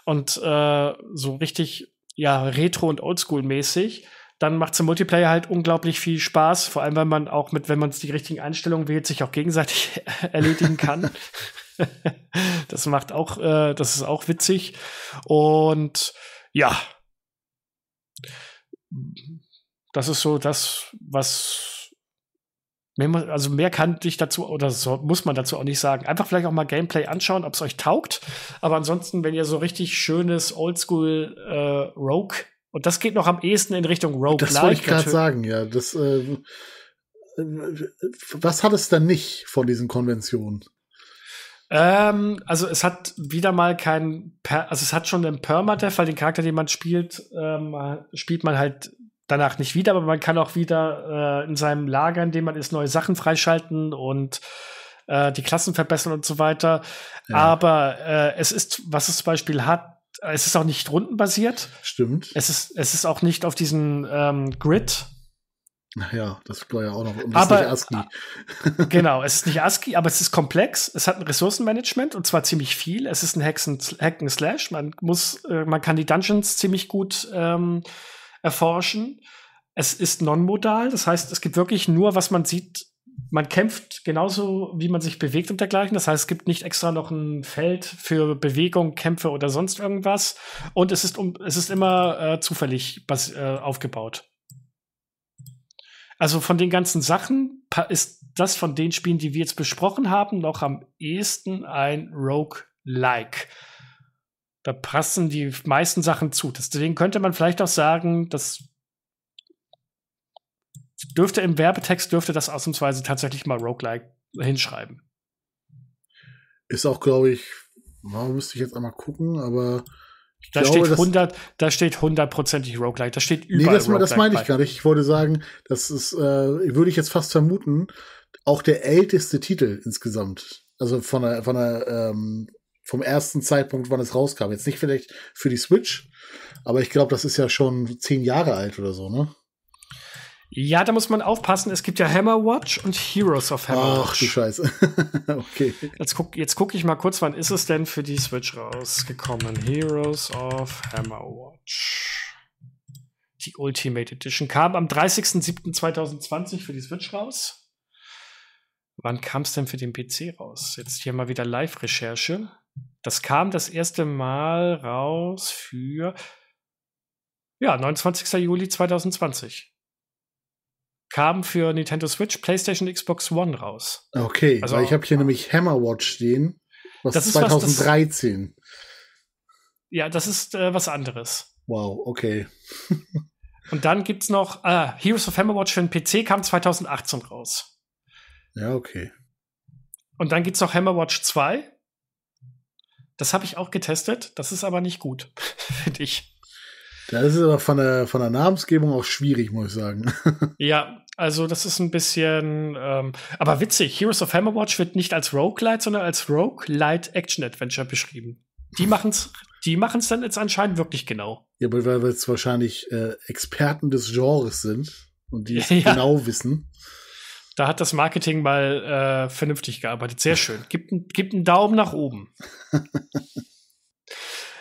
und äh, so richtig, ja, retro- und oldschool-mäßig dann macht es im Multiplayer halt unglaublich viel Spaß, vor allem weil man auch mit, wenn man die richtigen Einstellungen wählt, sich auch gegenseitig erledigen kann. das macht auch, äh, das ist auch witzig. Und ja, das ist so das, was mehr, also mehr kann dich dazu oder so muss man dazu auch nicht sagen. Einfach vielleicht auch mal Gameplay anschauen, ob es euch taugt. Aber ansonsten, wenn ihr so richtig schönes Oldschool äh, Rogue und das geht noch am ehesten in Richtung Roguelike. Das wollte ich gerade sagen, ja. Das, ähm, äh, was hat es dann nicht von diesen Konventionen? Ähm, also es hat wieder mal kein, also es hat schon im Permadeath, weil den Charakter, den man spielt, ähm, spielt man halt danach nicht wieder, aber man kann auch wieder äh, in seinem Lager, in dem man ist, neue Sachen freischalten und äh, die Klassen verbessern und so weiter. Ja. Aber äh, es ist, was es zum Beispiel hat, es ist auch nicht rundenbasiert. Stimmt. Es ist, es ist auch nicht auf diesen ähm, Grid. Naja, das war ja auch noch. Und aber, ist nicht ASCII. Ah, genau, es ist nicht ASCII, aber es ist komplex. Es hat ein Ressourcenmanagement und zwar ziemlich viel. Es ist ein Hexen, Hacken Slash. Man äh, man kann die Dungeons ziemlich gut ähm, erforschen. Es ist non-modal, das heißt, es gibt wirklich nur, was man sieht, man kämpft genauso, wie man sich bewegt und dergleichen. Das heißt, es gibt nicht extra noch ein Feld für Bewegung, Kämpfe oder sonst irgendwas. Und es ist, um, es ist immer äh, zufällig äh, aufgebaut. Also von den ganzen Sachen ist das von den Spielen, die wir jetzt besprochen haben, noch am ehesten ein Rogue-like. Da passen die meisten Sachen zu. Deswegen könnte man vielleicht auch sagen, dass dürfte im Werbetext dürfte das ausnahmsweise tatsächlich mal Roguelike hinschreiben. Ist auch, glaube ich, na, müsste ich jetzt einmal gucken, aber da, glaube, steht 100, da steht hundertprozentig Roguelike, da steht überall Nee, das, das meine ich gar nicht. Ich wollte sagen, das ist, äh, würde ich jetzt fast vermuten, auch der älteste Titel insgesamt. Also von der, von der, ähm, vom ersten Zeitpunkt, wann es rauskam. Jetzt nicht vielleicht für die Switch, aber ich glaube, das ist ja schon zehn Jahre alt oder so, ne? Ja, da muss man aufpassen. Es gibt ja Hammer Watch und Heroes of Hammer Watch. Ach du Scheiße. okay. Jetzt gucke jetzt guck ich mal kurz, wann ist es denn für die Switch rausgekommen? Heroes of Hammer Watch. Die Ultimate Edition kam am 30.07.2020 für die Switch raus. Wann kam es denn für den PC raus? Jetzt hier mal wieder Live-Recherche. Das kam das erste Mal raus für ja, 29. Juli 2020 kam für Nintendo Switch, PlayStation, Xbox One raus. Okay, also, ich habe hier ja. nämlich Hammerwatch stehen. Was das ist 2013. das, ja, das ist äh, was anderes. Wow, okay. Und dann gibt's noch äh, Heroes of Hammerwatch für den PC kam 2018 raus. Ja, okay. Und dann gibt's noch Hammerwatch 2. Das habe ich auch getestet. Das ist aber nicht gut, finde ich. Da ist es aber von der, von der Namensgebung auch schwierig, muss ich sagen. ja, also das ist ein bisschen, ähm, aber witzig, Heroes of Hammerwatch wird nicht als Roguelite, sondern als Roguelite Action Adventure beschrieben. Die machen es die machen's dann jetzt anscheinend wirklich genau. Ja, weil wir jetzt wahrscheinlich äh, Experten des Genres sind und die es ja. genau wissen. Da hat das Marketing mal äh, vernünftig gearbeitet. Sehr schön. Gibt, gibt einen Daumen nach oben.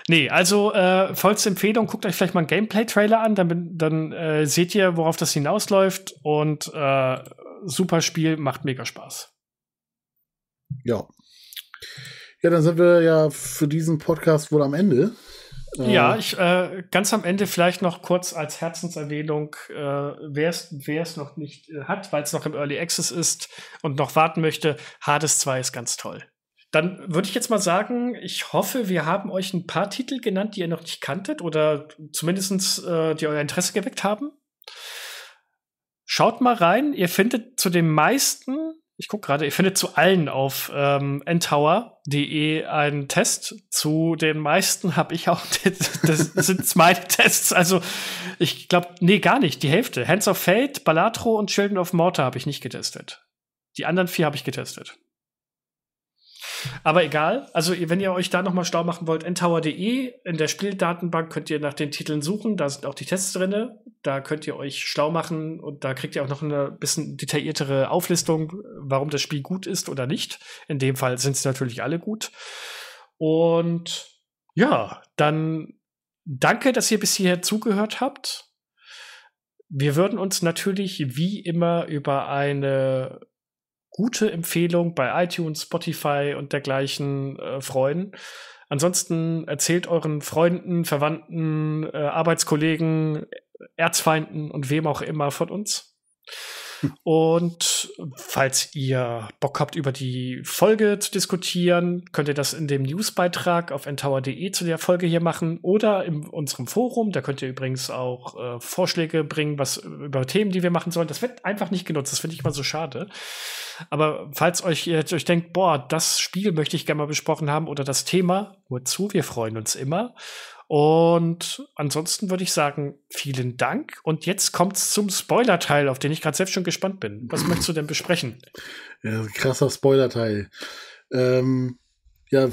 Nee, also äh, vollste Empfehlung, guckt euch vielleicht mal einen Gameplay-Trailer an, dann, dann äh, seht ihr, worauf das hinausläuft und äh, super Spiel, macht mega Spaß. Ja. Ja, dann sind wir ja für diesen Podcast wohl am Ende. Äh, ja, ich, äh, ganz am Ende vielleicht noch kurz als Herzenserwähnung, äh, wer es noch nicht äh, hat, weil es noch im Early Access ist und noch warten möchte, Hades 2 ist ganz toll. Dann würde ich jetzt mal sagen, ich hoffe, wir haben euch ein paar Titel genannt, die ihr noch nicht kanntet oder zumindest äh, die euer Interesse geweckt haben. Schaut mal rein, ihr findet zu den meisten, ich gucke gerade, ihr findet zu allen auf ähm, ntower.de einen Test. Zu den meisten habe ich auch, das sind meine Tests. Also ich glaube, nee, gar nicht, die Hälfte. Hands of Fate, Balatro und Children of Mortar habe ich nicht getestet. Die anderen vier habe ich getestet. Aber egal. Also, wenn ihr euch da nochmal schlau machen wollt, ntower.de, in der Spieldatenbank könnt ihr nach den Titeln suchen. Da sind auch die Tests drin. Da könnt ihr euch schlau machen und da kriegt ihr auch noch eine bisschen detailliertere Auflistung, warum das Spiel gut ist oder nicht. In dem Fall sind es natürlich alle gut. Und ja, dann danke, dass ihr bis hierher zugehört habt. Wir würden uns natürlich wie immer über eine gute Empfehlung bei iTunes, Spotify und dergleichen äh, freuen. Ansonsten erzählt euren Freunden, Verwandten, äh, Arbeitskollegen, Erzfeinden und wem auch immer von uns. Und falls ihr Bock habt, über die Folge zu diskutieren, könnt ihr das in dem Newsbeitrag auf ntower.de zu der Folge hier machen oder in unserem Forum. Da könnt ihr übrigens auch äh, Vorschläge bringen, was über Themen, die wir machen sollen. Das wird einfach nicht genutzt. Das finde ich mal so schade. Aber falls euch jetzt euch denkt, boah, das Spiel möchte ich gerne mal besprochen haben oder das Thema, nur zu, wir freuen uns immer. Und ansonsten würde ich sagen, vielen Dank. Und jetzt kommt's zum Spoiler-Teil, auf den ich gerade selbst schon gespannt bin. Was möchtest du denn besprechen? Ja, krasser Spoiler-Teil. Ähm, ja,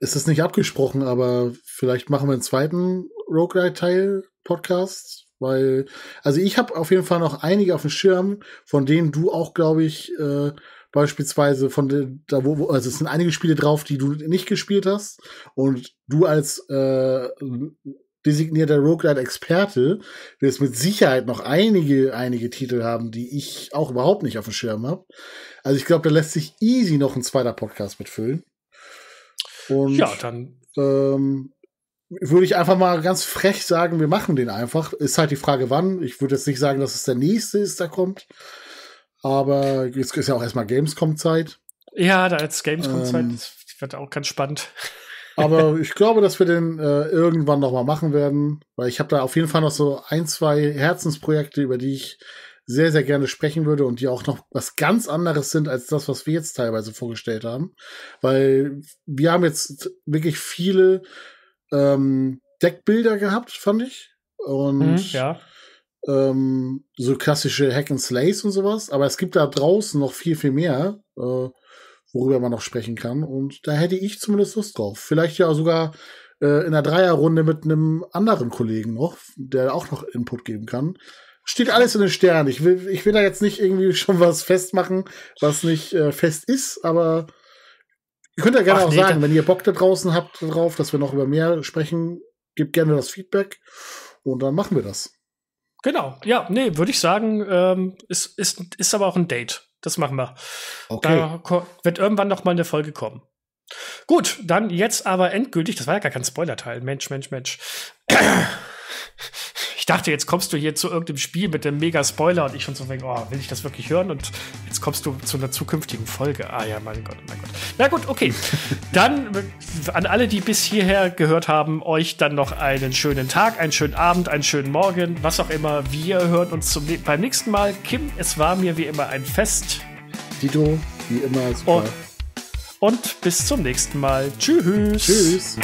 es ist nicht abgesprochen, aber vielleicht machen wir einen zweiten Roguelite-Teil-Podcast, weil, also ich habe auf jeden Fall noch einige auf dem Schirm, von denen du auch, glaube ich, äh, beispielsweise von der, da wo, also es sind einige Spiele drauf, die du nicht gespielt hast und du als äh, designierter Roguelite-Experte wirst mit Sicherheit noch einige, einige Titel haben, die ich auch überhaupt nicht auf dem Schirm habe. Also ich glaube, da lässt sich easy noch ein zweiter Podcast mitfüllen. Und, ja, dann ähm, würde ich einfach mal ganz frech sagen, wir machen den einfach. Ist halt die Frage, wann. Ich würde jetzt nicht sagen, dass es der nächste ist, der kommt. Aber jetzt ist ja auch erstmal Gamescom-Zeit. Ja, da ist Gamescom-Zeit. Ähm, das wird auch ganz spannend. Aber ich glaube, dass wir den äh, irgendwann nochmal machen werden, weil ich habe da auf jeden Fall noch so ein, zwei Herzensprojekte, über die ich sehr, sehr gerne sprechen würde und die auch noch was ganz anderes sind als das, was wir jetzt teilweise vorgestellt haben. Weil wir haben jetzt wirklich viele ähm, Deckbilder gehabt, fand ich. Und mhm, ja ähm, so klassische Hack and Slays und sowas, aber es gibt da draußen noch viel, viel mehr, äh, worüber man noch sprechen kann. Und da hätte ich zumindest Lust drauf. Vielleicht ja sogar äh, in der Dreierrunde mit einem anderen Kollegen noch, der auch noch Input geben kann. Steht alles in den Sternen. Ich will, ich will da jetzt nicht irgendwie schon was festmachen, was nicht äh, fest ist, aber ihr könnt ja gerne Ach, auch nee, sagen, wenn ihr Bock da draußen habt drauf, dass wir noch über mehr sprechen, gebt gerne das Feedback und dann machen wir das. Genau, ja, nee, würde ich sagen, ähm, ist, ist, ist aber auch ein Date. Das machen wir. Okay. Da wird irgendwann noch mal eine Folge kommen. Gut, dann jetzt aber endgültig, das war ja gar kein Spoilerteil. Mensch, Mensch, Mensch ich dachte, jetzt kommst du hier zu irgendeinem Spiel mit dem Mega-Spoiler und ich schon so denke, oh, will ich das wirklich hören? Und jetzt kommst du zu einer zukünftigen Folge. Ah ja, mein Gott, mein Gott. Na gut, okay. Dann an alle, die bis hierher gehört haben, euch dann noch einen schönen Tag, einen schönen Abend, einen schönen Morgen, was auch immer. Wir hören uns zum, beim nächsten Mal. Kim, es war mir wie immer ein Fest. Dito, wie immer. Super. Und, und bis zum nächsten Mal. Tschüss. Tschüss.